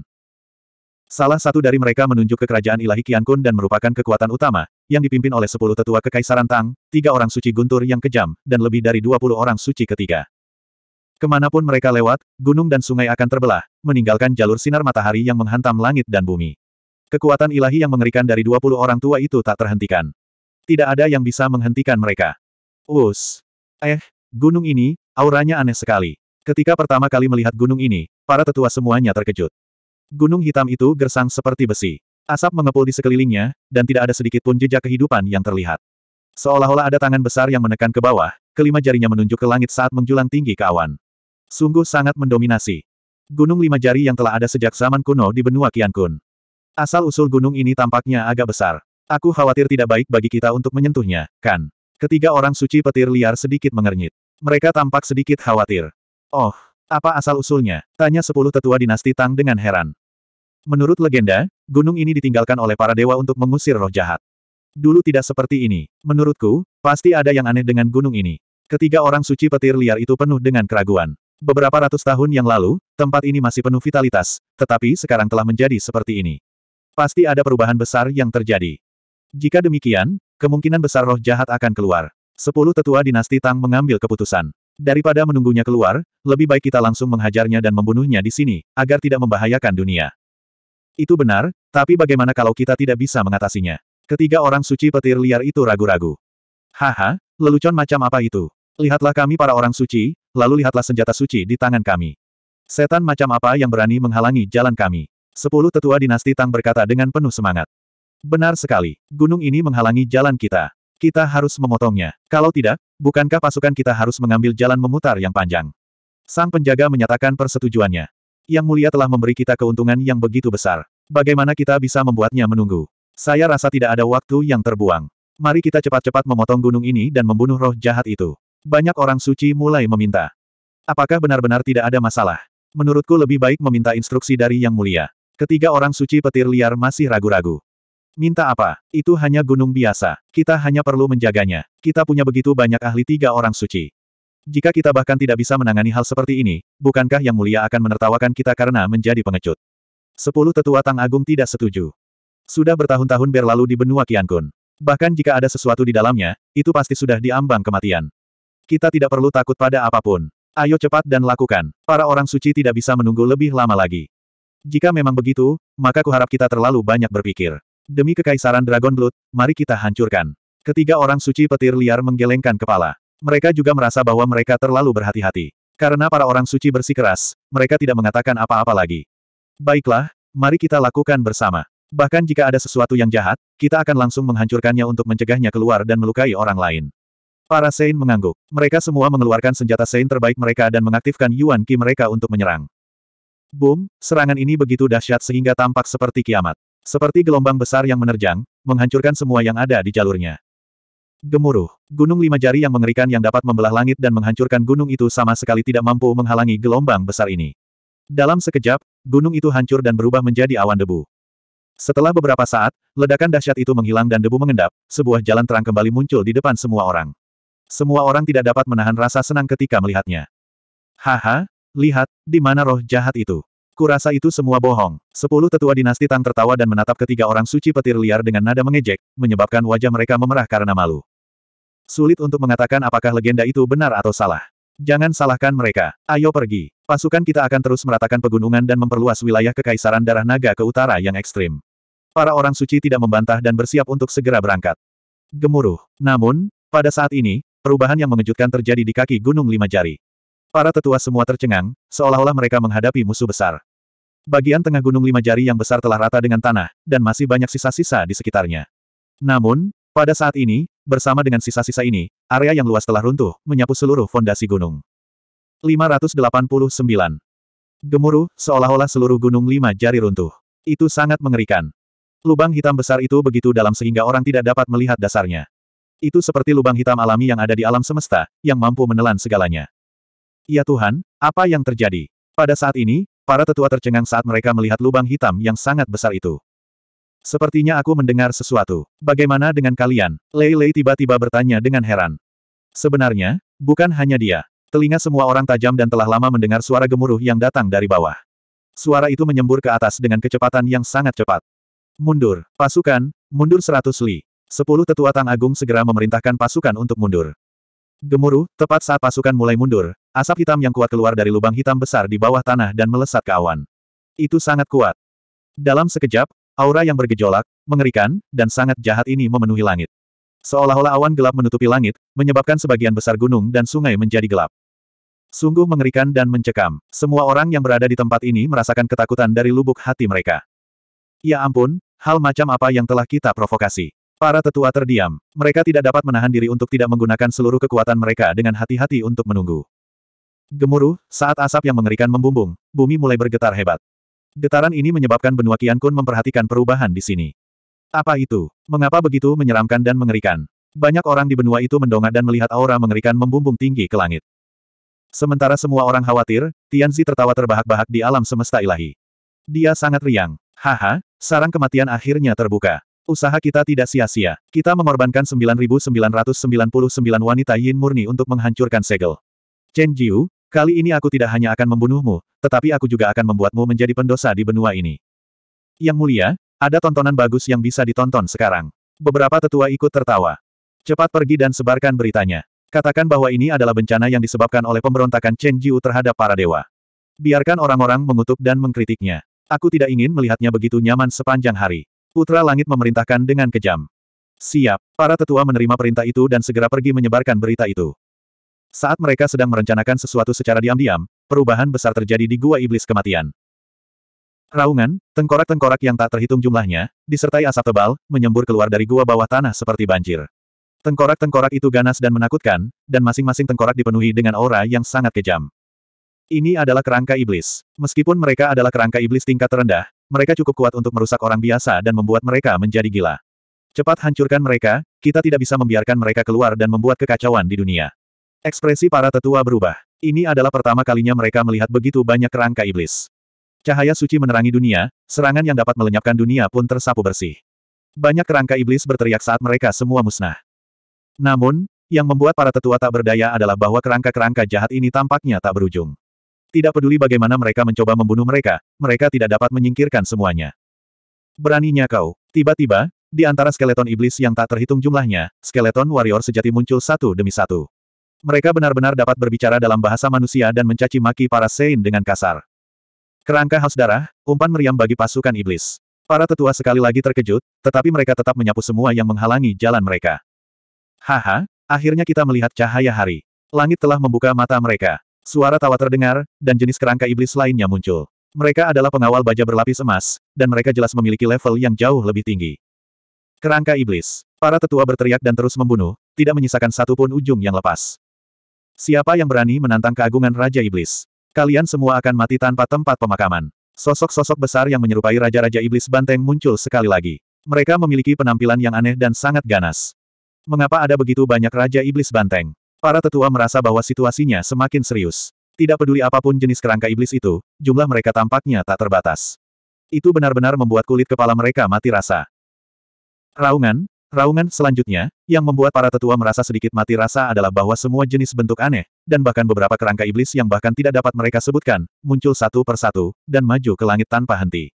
Salah satu dari mereka menunjuk ke kerajaan ilahi Kian Kun dan merupakan kekuatan utama, yang dipimpin oleh sepuluh tetua kekaisaran Tang, tiga orang suci guntur yang kejam, dan lebih dari dua puluh orang suci ketiga. Kemanapun mereka lewat, gunung dan sungai akan terbelah, meninggalkan jalur sinar matahari yang menghantam langit dan bumi. Kekuatan ilahi yang mengerikan dari dua puluh orang tua itu tak terhentikan. Tidak ada yang bisa menghentikan mereka. Us. Eh, gunung ini, auranya aneh sekali. Ketika pertama kali melihat gunung ini, para tetua semuanya terkejut. Gunung hitam itu gersang seperti besi. Asap mengepul di sekelilingnya, dan tidak ada sedikit pun jejak kehidupan yang terlihat. Seolah-olah ada tangan besar yang menekan ke bawah, kelima jarinya menunjuk ke langit saat menjulang tinggi ke awan. Sungguh sangat mendominasi. Gunung lima jari yang telah ada sejak zaman kuno di benua Kun. Asal-usul gunung ini tampaknya agak besar. Aku khawatir tidak baik bagi kita untuk menyentuhnya, kan? Ketiga orang suci petir liar sedikit mengernyit. Mereka tampak sedikit khawatir. Oh, apa asal-usulnya? Tanya sepuluh tetua dinasti Tang dengan heran. Menurut legenda, gunung ini ditinggalkan oleh para dewa untuk mengusir roh jahat. Dulu tidak seperti ini. Menurutku, pasti ada yang aneh dengan gunung ini. Ketiga orang suci petir liar itu penuh dengan keraguan. Beberapa ratus tahun yang lalu, tempat ini masih penuh vitalitas, tetapi sekarang telah menjadi seperti ini. Pasti ada perubahan besar yang terjadi. Jika demikian, kemungkinan besar roh jahat akan keluar. Sepuluh tetua dinasti Tang mengambil keputusan. Daripada menunggunya keluar, lebih baik kita langsung menghajarnya dan membunuhnya di sini, agar tidak membahayakan dunia. Itu benar, tapi bagaimana kalau kita tidak bisa mengatasinya? Ketiga orang suci petir liar itu ragu-ragu. Haha, lelucon macam apa itu? Lihatlah kami para orang suci, lalu lihatlah senjata suci di tangan kami. Setan macam apa yang berani menghalangi jalan kami? Sepuluh tetua dinasti Tang berkata dengan penuh semangat. Benar sekali, gunung ini menghalangi jalan kita. Kita harus memotongnya. Kalau tidak, bukankah pasukan kita harus mengambil jalan memutar yang panjang? Sang penjaga menyatakan persetujuannya. Yang Mulia telah memberi kita keuntungan yang begitu besar. Bagaimana kita bisa membuatnya menunggu? Saya rasa tidak ada waktu yang terbuang. Mari kita cepat-cepat memotong gunung ini dan membunuh roh jahat itu. Banyak orang suci mulai meminta. Apakah benar-benar tidak ada masalah? Menurutku lebih baik meminta instruksi dari Yang Mulia. Ketiga orang suci petir liar masih ragu-ragu. Minta apa? Itu hanya gunung biasa. Kita hanya perlu menjaganya. Kita punya begitu banyak ahli tiga orang suci. Jika kita bahkan tidak bisa menangani hal seperti ini, bukankah Yang Mulia akan menertawakan kita karena menjadi pengecut? Sepuluh tetua Tang Agung tidak setuju. Sudah bertahun-tahun berlalu di benua Kian Kun. Bahkan jika ada sesuatu di dalamnya, itu pasti sudah diambang kematian. Kita tidak perlu takut pada apapun. Ayo cepat dan lakukan. Para orang suci tidak bisa menunggu lebih lama lagi. Jika memang begitu, maka kuharap kita terlalu banyak berpikir. Demi kekaisaran Dragon Blood, mari kita hancurkan. Ketiga orang suci petir liar menggelengkan kepala. Mereka juga merasa bahwa mereka terlalu berhati-hati. Karena para orang suci bersikeras, mereka tidak mengatakan apa-apa lagi. Baiklah, mari kita lakukan bersama. Bahkan jika ada sesuatu yang jahat, kita akan langsung menghancurkannya untuk mencegahnya keluar dan melukai orang lain. Para Sein mengangguk. Mereka semua mengeluarkan senjata Sein terbaik mereka dan mengaktifkan Yuan Qi mereka untuk menyerang. Boom, serangan ini begitu dahsyat sehingga tampak seperti kiamat. Seperti gelombang besar yang menerjang, menghancurkan semua yang ada di jalurnya. Gemuruh. Gunung lima jari yang mengerikan yang dapat membelah langit dan menghancurkan gunung itu sama sekali tidak mampu menghalangi gelombang besar ini. Dalam sekejap, gunung itu hancur dan berubah menjadi awan debu. Setelah beberapa saat, ledakan dahsyat itu menghilang dan debu mengendap, sebuah jalan terang kembali muncul di depan semua orang. Semua orang tidak dapat menahan rasa senang ketika melihatnya. Haha, lihat, di mana roh jahat itu. Kurasa itu semua bohong. Sepuluh tetua dinasti Tang tertawa dan menatap ketiga orang suci petir liar dengan nada mengejek, menyebabkan wajah mereka memerah karena malu. Sulit untuk mengatakan apakah legenda itu benar atau salah. Jangan salahkan mereka. Ayo pergi. Pasukan kita akan terus meratakan pegunungan dan memperluas wilayah kekaisaran darah naga ke utara yang ekstrim. Para orang suci tidak membantah dan bersiap untuk segera berangkat. Gemuruh. Namun, pada saat ini, perubahan yang mengejutkan terjadi di kaki Gunung Lima Jari. Para tetua semua tercengang, seolah-olah mereka menghadapi musuh besar. Bagian tengah gunung lima jari yang besar telah rata dengan tanah, dan masih banyak sisa-sisa di sekitarnya. Namun, pada saat ini, bersama dengan sisa-sisa ini, area yang luas telah runtuh, menyapu seluruh fondasi gunung. 589. Gemuruh, seolah-olah seluruh gunung lima jari runtuh. Itu sangat mengerikan. Lubang hitam besar itu begitu dalam sehingga orang tidak dapat melihat dasarnya. Itu seperti lubang hitam alami yang ada di alam semesta, yang mampu menelan segalanya. Ya Tuhan, apa yang terjadi? Pada saat ini, Para tetua tercengang saat mereka melihat lubang hitam yang sangat besar itu. Sepertinya aku mendengar sesuatu. Bagaimana dengan kalian? Lei Lei tiba-tiba bertanya dengan heran. Sebenarnya, bukan hanya dia. Telinga semua orang tajam dan telah lama mendengar suara gemuruh yang datang dari bawah. Suara itu menyembur ke atas dengan kecepatan yang sangat cepat. Mundur, pasukan, mundur seratus li. Sepuluh tetua Tang Agung segera memerintahkan pasukan untuk mundur. Gemuruh, tepat saat pasukan mulai mundur, asap hitam yang kuat keluar dari lubang hitam besar di bawah tanah dan melesat ke awan. Itu sangat kuat. Dalam sekejap, aura yang bergejolak, mengerikan, dan sangat jahat ini memenuhi langit. Seolah-olah awan gelap menutupi langit, menyebabkan sebagian besar gunung dan sungai menjadi gelap. Sungguh mengerikan dan mencekam. Semua orang yang berada di tempat ini merasakan ketakutan dari lubuk hati mereka. Ya ampun, hal macam apa yang telah kita provokasi? Para tetua terdiam. Mereka tidak dapat menahan diri untuk tidak menggunakan seluruh kekuatan mereka dengan hati-hati untuk menunggu. Gemuruh, saat asap yang mengerikan membumbung, bumi mulai bergetar hebat. Getaran ini menyebabkan benua Kun memperhatikan perubahan di sini. Apa itu? Mengapa begitu menyeramkan dan mengerikan? Banyak orang di benua itu mendongak dan melihat aura mengerikan membumbung tinggi ke langit. Sementara semua orang khawatir, Tianzi tertawa terbahak-bahak di alam semesta ilahi. Dia sangat riang. Haha, sarang kematian akhirnya terbuka. Usaha kita tidak sia-sia. Kita mengorbankan 9.999 wanita Yin murni untuk menghancurkan segel. Chen Jiu, kali ini aku tidak hanya akan membunuhmu, tetapi aku juga akan membuatmu menjadi pendosa di benua ini. Yang mulia, ada tontonan bagus yang bisa ditonton sekarang. Beberapa tetua ikut tertawa. Cepat pergi dan sebarkan beritanya. Katakan bahwa ini adalah bencana yang disebabkan oleh pemberontakan Chen Jiu terhadap para dewa. Biarkan orang-orang mengutuk dan mengkritiknya. Aku tidak ingin melihatnya begitu nyaman sepanjang hari. Putra Langit memerintahkan dengan kejam. Siap, para tetua menerima perintah itu dan segera pergi menyebarkan berita itu. Saat mereka sedang merencanakan sesuatu secara diam-diam, perubahan besar terjadi di Gua Iblis Kematian. Raungan, tengkorak-tengkorak yang tak terhitung jumlahnya, disertai asap tebal, menyembur keluar dari gua bawah tanah seperti banjir. Tengkorak-tengkorak itu ganas dan menakutkan, dan masing-masing tengkorak dipenuhi dengan aura yang sangat kejam. Ini adalah kerangka iblis. Meskipun mereka adalah kerangka iblis tingkat terendah, mereka cukup kuat untuk merusak orang biasa dan membuat mereka menjadi gila. Cepat hancurkan mereka, kita tidak bisa membiarkan mereka keluar dan membuat kekacauan di dunia. Ekspresi para tetua berubah. Ini adalah pertama kalinya mereka melihat begitu banyak kerangka iblis. Cahaya suci menerangi dunia, serangan yang dapat melenyapkan dunia pun tersapu bersih. Banyak kerangka iblis berteriak saat mereka semua musnah. Namun, yang membuat para tetua tak berdaya adalah bahwa kerangka-kerangka jahat ini tampaknya tak berujung. Tidak peduli bagaimana mereka mencoba membunuh mereka, mereka tidak dapat menyingkirkan semuanya. Beraninya kau. Tiba-tiba, di antara skeleton iblis yang tak terhitung jumlahnya, skeleton warrior sejati muncul satu demi satu. Mereka benar-benar dapat berbicara dalam bahasa manusia dan mencaci maki para Sein dengan kasar. Kerangka haus darah, umpan meriam bagi pasukan iblis. Para tetua sekali lagi terkejut, tetapi mereka tetap menyapu semua yang menghalangi jalan mereka. Haha, akhirnya kita melihat cahaya hari. Langit telah membuka mata mereka. Suara tawa terdengar, dan jenis kerangka iblis lainnya muncul. Mereka adalah pengawal baja berlapis emas, dan mereka jelas memiliki level yang jauh lebih tinggi. Kerangka iblis. Para tetua berteriak dan terus membunuh, tidak menyisakan satu pun ujung yang lepas. Siapa yang berani menantang keagungan Raja Iblis? Kalian semua akan mati tanpa tempat pemakaman. Sosok-sosok besar yang menyerupai Raja-Raja Iblis Banteng muncul sekali lagi. Mereka memiliki penampilan yang aneh dan sangat ganas. Mengapa ada begitu banyak Raja Iblis Banteng? Para tetua merasa bahwa situasinya semakin serius. Tidak peduli apapun jenis kerangka iblis itu, jumlah mereka tampaknya tak terbatas. Itu benar-benar membuat kulit kepala mereka mati rasa. Raungan, raungan selanjutnya, yang membuat para tetua merasa sedikit mati rasa adalah bahwa semua jenis bentuk aneh, dan bahkan beberapa kerangka iblis yang bahkan tidak dapat mereka sebutkan, muncul satu persatu, dan maju ke langit tanpa henti.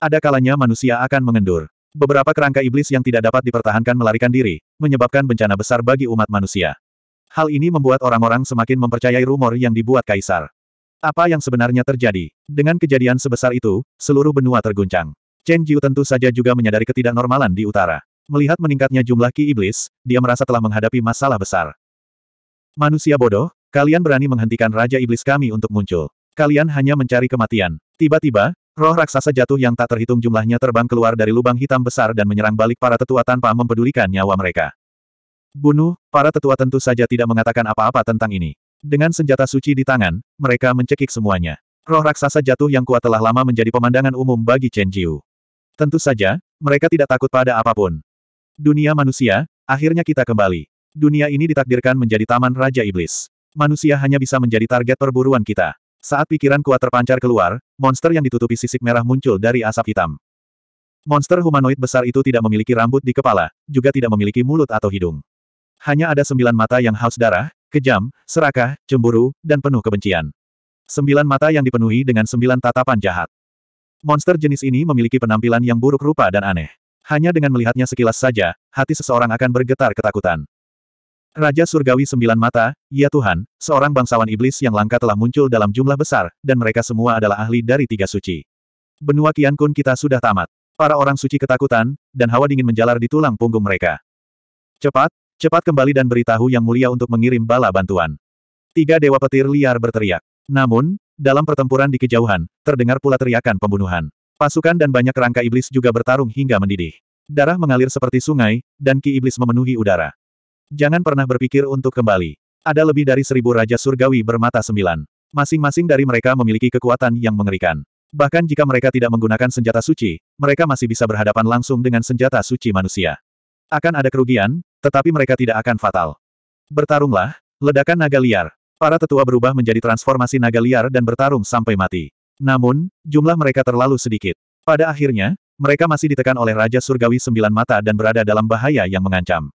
Ada kalanya manusia akan mengendur. Beberapa kerangka iblis yang tidak dapat dipertahankan melarikan diri, menyebabkan bencana besar bagi umat manusia. Hal ini membuat orang-orang semakin mempercayai rumor yang dibuat kaisar. Apa yang sebenarnya terjadi? Dengan kejadian sebesar itu, seluruh benua terguncang. Chen Jiu tentu saja juga menyadari ketidaknormalan di utara. Melihat meningkatnya jumlah ki iblis, dia merasa telah menghadapi masalah besar. Manusia bodoh, kalian berani menghentikan Raja Iblis kami untuk muncul. Kalian hanya mencari kematian. Tiba-tiba, roh raksasa jatuh yang tak terhitung jumlahnya terbang keluar dari lubang hitam besar dan menyerang balik para tetua tanpa mempedulikan nyawa mereka. Bunuh, para tetua tentu saja tidak mengatakan apa-apa tentang ini. Dengan senjata suci di tangan, mereka mencekik semuanya. Roh raksasa jatuh yang kuat telah lama menjadi pemandangan umum bagi Chen Jiu. Tentu saja, mereka tidak takut pada apapun. Dunia manusia, akhirnya kita kembali. Dunia ini ditakdirkan menjadi taman Raja Iblis. Manusia hanya bisa menjadi target perburuan kita. Saat pikiran kuat terpancar keluar, monster yang ditutupi sisik merah muncul dari asap hitam. Monster humanoid besar itu tidak memiliki rambut di kepala, juga tidak memiliki mulut atau hidung. Hanya ada sembilan mata yang haus darah, kejam, serakah, cemburu, dan penuh kebencian. Sembilan mata yang dipenuhi dengan sembilan tatapan jahat. Monster jenis ini memiliki penampilan yang buruk rupa dan aneh. Hanya dengan melihatnya sekilas saja, hati seseorang akan bergetar ketakutan. Raja Surgawi Sembilan Mata, ya Tuhan, seorang bangsawan iblis yang langka telah muncul dalam jumlah besar, dan mereka semua adalah ahli dari tiga suci. Benua Kian Kun kita sudah tamat. Para orang suci ketakutan, dan hawa dingin menjalar di tulang punggung mereka. Cepat, Cepat kembali dan beritahu yang mulia untuk mengirim bala bantuan. Tiga dewa petir liar berteriak. Namun, dalam pertempuran di kejauhan, terdengar pula teriakan pembunuhan. Pasukan dan banyak rangka iblis juga bertarung hingga mendidih. Darah mengalir seperti sungai, dan ki iblis memenuhi udara. Jangan pernah berpikir untuk kembali. Ada lebih dari seribu Raja Surgawi bermata sembilan. Masing-masing dari mereka memiliki kekuatan yang mengerikan. Bahkan jika mereka tidak menggunakan senjata suci, mereka masih bisa berhadapan langsung dengan senjata suci manusia. Akan ada kerugian, tetapi mereka tidak akan fatal. Bertarunglah, ledakan naga liar. Para tetua berubah menjadi transformasi naga liar dan bertarung sampai mati. Namun, jumlah mereka terlalu sedikit. Pada akhirnya, mereka masih ditekan oleh Raja Surgawi Sembilan Mata dan berada dalam bahaya yang mengancam.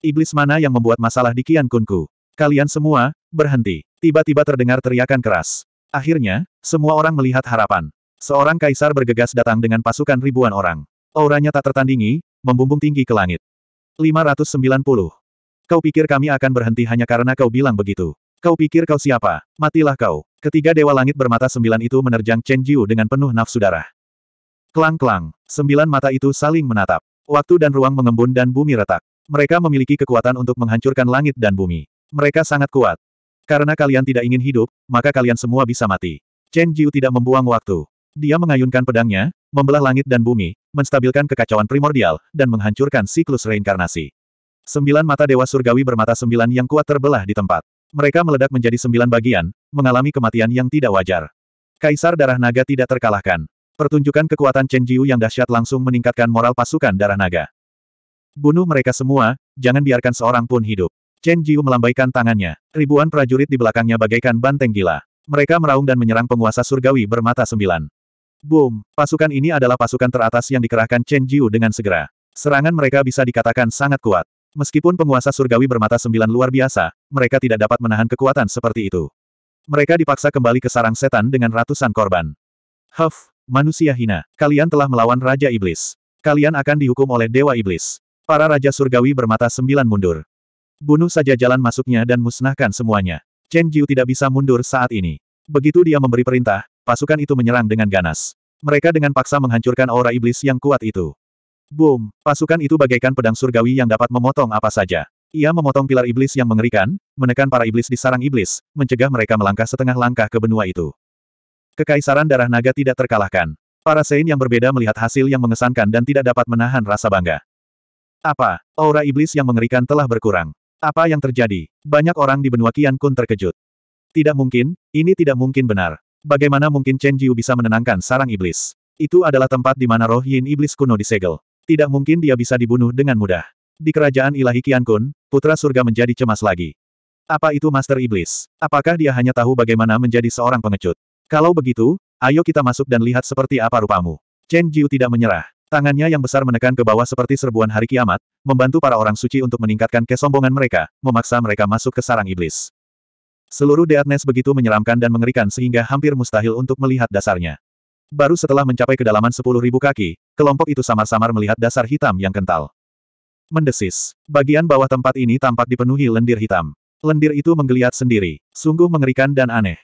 Iblis mana yang membuat masalah di Kian Kunku? Kalian semua, berhenti. Tiba-tiba terdengar teriakan keras. Akhirnya, semua orang melihat harapan. Seorang kaisar bergegas datang dengan pasukan ribuan orang. Auranya tak tertandingi, membumbung tinggi ke langit. 590. Kau pikir kami akan berhenti hanya karena kau bilang begitu. Kau pikir kau siapa? Matilah kau. Ketiga dewa langit bermata sembilan itu menerjang Chen Jiu dengan penuh nafsu darah. Kelang kelang, sembilan mata itu saling menatap. Waktu dan ruang mengembun dan bumi retak. Mereka memiliki kekuatan untuk menghancurkan langit dan bumi. Mereka sangat kuat. Karena kalian tidak ingin hidup, maka kalian semua bisa mati. Chen Jiu tidak membuang waktu. Dia mengayunkan pedangnya, membelah langit dan bumi, menstabilkan kekacauan primordial, dan menghancurkan siklus reinkarnasi. Sembilan mata dewa surgawi bermata sembilan yang kuat terbelah di tempat. Mereka meledak menjadi sembilan bagian, mengalami kematian yang tidak wajar. Kaisar Darah Naga tidak terkalahkan. Pertunjukan kekuatan Chen Jiu yang dahsyat langsung meningkatkan moral pasukan Darah Naga. Bunuh mereka semua, jangan biarkan seorang pun hidup. Chen Jiu melambaikan tangannya. Ribuan prajurit di belakangnya bagaikan banteng gila. Mereka meraung dan menyerang penguasa surgawi bermata sembilan. Boom! Pasukan ini adalah pasukan teratas yang dikerahkan Chen Jiu dengan segera. Serangan mereka bisa dikatakan sangat kuat. Meskipun penguasa surgawi bermata sembilan luar biasa, mereka tidak dapat menahan kekuatan seperti itu. Mereka dipaksa kembali ke sarang setan dengan ratusan korban. Huff, manusia hina, kalian telah melawan Raja Iblis. Kalian akan dihukum oleh Dewa Iblis. Para Raja Surgawi bermata sembilan mundur. Bunuh saja jalan masuknya dan musnahkan semuanya. Chen Jiu tidak bisa mundur saat ini. Begitu dia memberi perintah, pasukan itu menyerang dengan ganas. Mereka dengan paksa menghancurkan aura iblis yang kuat itu. Boom! Pasukan itu bagaikan pedang surgawi yang dapat memotong apa saja. Ia memotong pilar iblis yang mengerikan, menekan para iblis di sarang iblis, mencegah mereka melangkah setengah langkah ke benua itu. Kekaisaran darah naga tidak terkalahkan. Para Sein yang berbeda melihat hasil yang mengesankan dan tidak dapat menahan rasa bangga. Apa? Aura iblis yang mengerikan telah berkurang. Apa yang terjadi? Banyak orang di benua Kian Kun terkejut. Tidak mungkin, ini tidak mungkin benar. Bagaimana mungkin Chen Jiu bisa menenangkan sarang iblis? Itu adalah tempat di mana roh yin iblis kuno disegel. Tidak mungkin dia bisa dibunuh dengan mudah. Di kerajaan ilahi Qian Kun, putra surga menjadi cemas lagi. Apa itu Master Iblis? Apakah dia hanya tahu bagaimana menjadi seorang pengecut? Kalau begitu, ayo kita masuk dan lihat seperti apa rupamu. Chen Jiu tidak menyerah. Tangannya yang besar menekan ke bawah seperti serbuan hari kiamat, membantu para orang suci untuk meningkatkan kesombongan mereka, memaksa mereka masuk ke sarang iblis. Seluruh deadness begitu menyeramkan dan mengerikan sehingga hampir mustahil untuk melihat dasarnya. Baru setelah mencapai kedalaman sepuluh ribu kaki, kelompok itu samar-samar melihat dasar hitam yang kental. Mendesis. Bagian bawah tempat ini tampak dipenuhi lendir hitam. Lendir itu menggeliat sendiri. Sungguh mengerikan dan aneh.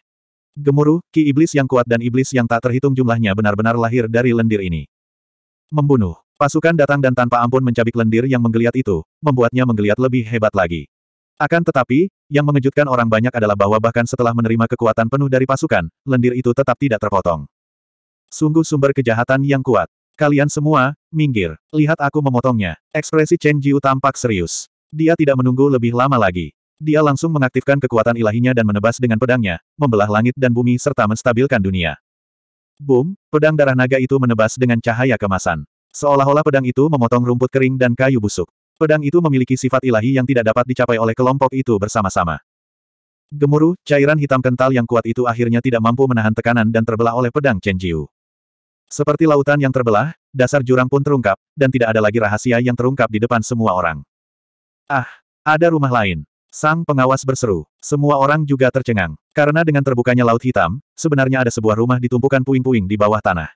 Gemuruh, ki iblis yang kuat dan iblis yang tak terhitung jumlahnya benar-benar lahir dari lendir ini. Membunuh. Pasukan datang dan tanpa ampun mencabik lendir yang menggeliat itu, membuatnya menggeliat lebih hebat lagi. Akan tetapi, yang mengejutkan orang banyak adalah bahwa bahkan setelah menerima kekuatan penuh dari pasukan, lendir itu tetap tidak terpotong. Sungguh sumber kejahatan yang kuat. Kalian semua, minggir. Lihat aku memotongnya. Ekspresi Chen Jiu tampak serius. Dia tidak menunggu lebih lama lagi. Dia langsung mengaktifkan kekuatan ilahinya dan menebas dengan pedangnya, membelah langit dan bumi serta menstabilkan dunia. Boom, pedang darah naga itu menebas dengan cahaya kemasan. Seolah-olah pedang itu memotong rumput kering dan kayu busuk. Pedang itu memiliki sifat ilahi yang tidak dapat dicapai oleh kelompok itu bersama-sama. Gemuruh, cairan hitam kental yang kuat itu akhirnya tidak mampu menahan tekanan dan terbelah oleh pedang Chen Jiu. Seperti lautan yang terbelah, dasar jurang pun terungkap, dan tidak ada lagi rahasia yang terungkap di depan semua orang. Ah, ada rumah lain. Sang pengawas berseru. Semua orang juga tercengang. Karena dengan terbukanya Laut Hitam, sebenarnya ada sebuah rumah ditumpukan puing-puing di bawah tanah.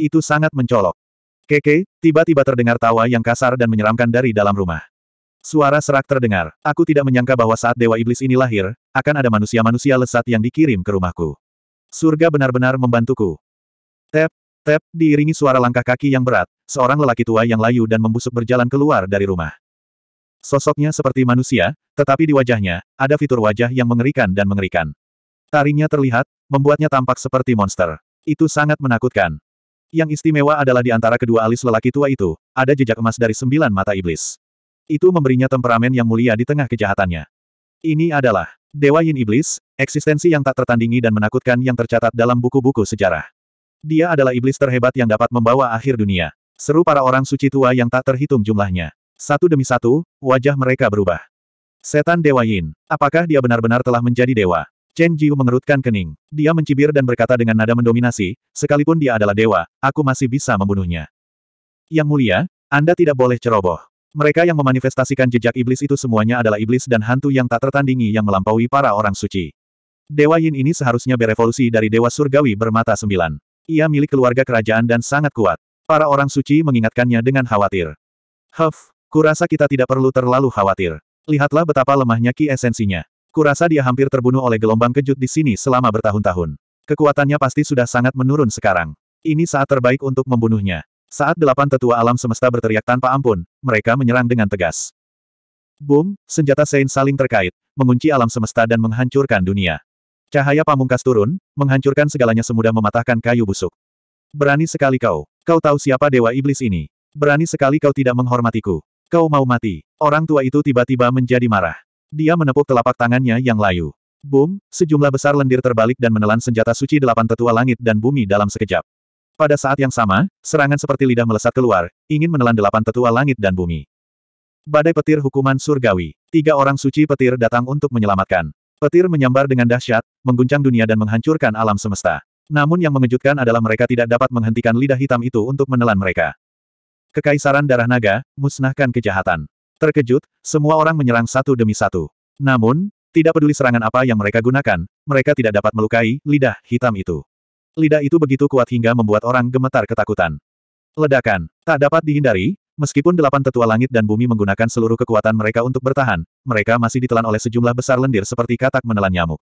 Itu sangat mencolok. Keke, tiba-tiba terdengar tawa yang kasar dan menyeramkan dari dalam rumah. Suara serak terdengar. Aku tidak menyangka bahwa saat Dewa Iblis ini lahir, akan ada manusia-manusia lesat yang dikirim ke rumahku. Surga benar-benar membantuku. Tep, tep, diiringi suara langkah kaki yang berat, seorang lelaki tua yang layu dan membusuk berjalan keluar dari rumah. Sosoknya seperti manusia, tetapi di wajahnya, ada fitur wajah yang mengerikan dan mengerikan. Taringnya terlihat, membuatnya tampak seperti monster. Itu sangat menakutkan. Yang istimewa adalah di antara kedua alis lelaki tua itu, ada jejak emas dari sembilan mata iblis. Itu memberinya temperamen yang mulia di tengah kejahatannya. Ini adalah Dewa Yin Iblis, eksistensi yang tak tertandingi dan menakutkan yang tercatat dalam buku-buku sejarah. Dia adalah iblis terhebat yang dapat membawa akhir dunia. Seru para orang suci tua yang tak terhitung jumlahnya. Satu demi satu, wajah mereka berubah. Setan Dewa Yin, apakah dia benar-benar telah menjadi dewa? Chen Jiu mengerutkan kening. Dia mencibir dan berkata dengan nada mendominasi, sekalipun dia adalah dewa, aku masih bisa membunuhnya. Yang mulia, Anda tidak boleh ceroboh. Mereka yang memanifestasikan jejak iblis itu semuanya adalah iblis dan hantu yang tak tertandingi yang melampaui para orang suci. Dewa Yin ini seharusnya berevolusi dari Dewa Surgawi bermata sembilan. Ia milik keluarga kerajaan dan sangat kuat. Para orang suci mengingatkannya dengan khawatir. Huff, kurasa kita tidak perlu terlalu khawatir. Lihatlah betapa lemahnya ki esensinya. Kurasa dia hampir terbunuh oleh gelombang kejut di sini selama bertahun-tahun. Kekuatannya pasti sudah sangat menurun sekarang. Ini saat terbaik untuk membunuhnya. Saat delapan tetua alam semesta berteriak tanpa ampun, mereka menyerang dengan tegas. Boom, senjata Sein saling terkait, mengunci alam semesta dan menghancurkan dunia. Cahaya pamungkas turun, menghancurkan segalanya semudah mematahkan kayu busuk. Berani sekali kau. Kau tahu siapa dewa iblis ini. Berani sekali kau tidak menghormatiku. Kau mau mati. Orang tua itu tiba-tiba menjadi marah. Dia menepuk telapak tangannya yang layu. Boom, sejumlah besar lendir terbalik dan menelan senjata suci delapan tetua langit dan bumi dalam sekejap. Pada saat yang sama, serangan seperti lidah melesat keluar, ingin menelan delapan tetua langit dan bumi. Badai petir hukuman surgawi. Tiga orang suci petir datang untuk menyelamatkan. Petir menyambar dengan dahsyat, mengguncang dunia dan menghancurkan alam semesta. Namun yang mengejutkan adalah mereka tidak dapat menghentikan lidah hitam itu untuk menelan mereka. Kekaisaran Darah Naga, musnahkan kejahatan. Terkejut, semua orang menyerang satu demi satu. Namun, tidak peduli serangan apa yang mereka gunakan, mereka tidak dapat melukai lidah hitam itu. Lidah itu begitu kuat hingga membuat orang gemetar ketakutan. Ledakan, tak dapat dihindari, meskipun delapan tetua langit dan bumi menggunakan seluruh kekuatan mereka untuk bertahan, mereka masih ditelan oleh sejumlah besar lendir seperti katak menelan nyamuk.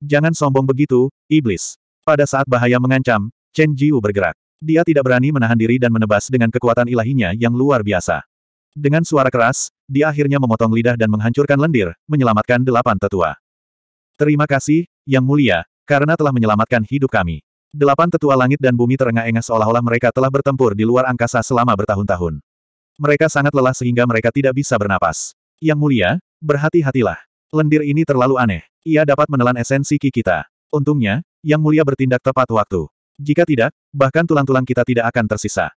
Jangan sombong begitu, iblis. Pada saat bahaya mengancam, Chen Jiu bergerak. Dia tidak berani menahan diri dan menebas dengan kekuatan ilahinya yang luar biasa. Dengan suara keras, dia akhirnya memotong lidah dan menghancurkan lendir, menyelamatkan delapan tetua. Terima kasih, Yang Mulia, karena telah menyelamatkan hidup kami. Delapan tetua langit dan bumi terengah-engah seolah-olah mereka telah bertempur di luar angkasa selama bertahun-tahun. Mereka sangat lelah sehingga mereka tidak bisa bernapas. Yang Mulia, berhati-hatilah. Lendir ini terlalu aneh. Ia dapat menelan esensi ki kita. Untungnya, Yang Mulia bertindak tepat waktu. Jika tidak, bahkan tulang-tulang kita tidak akan tersisa.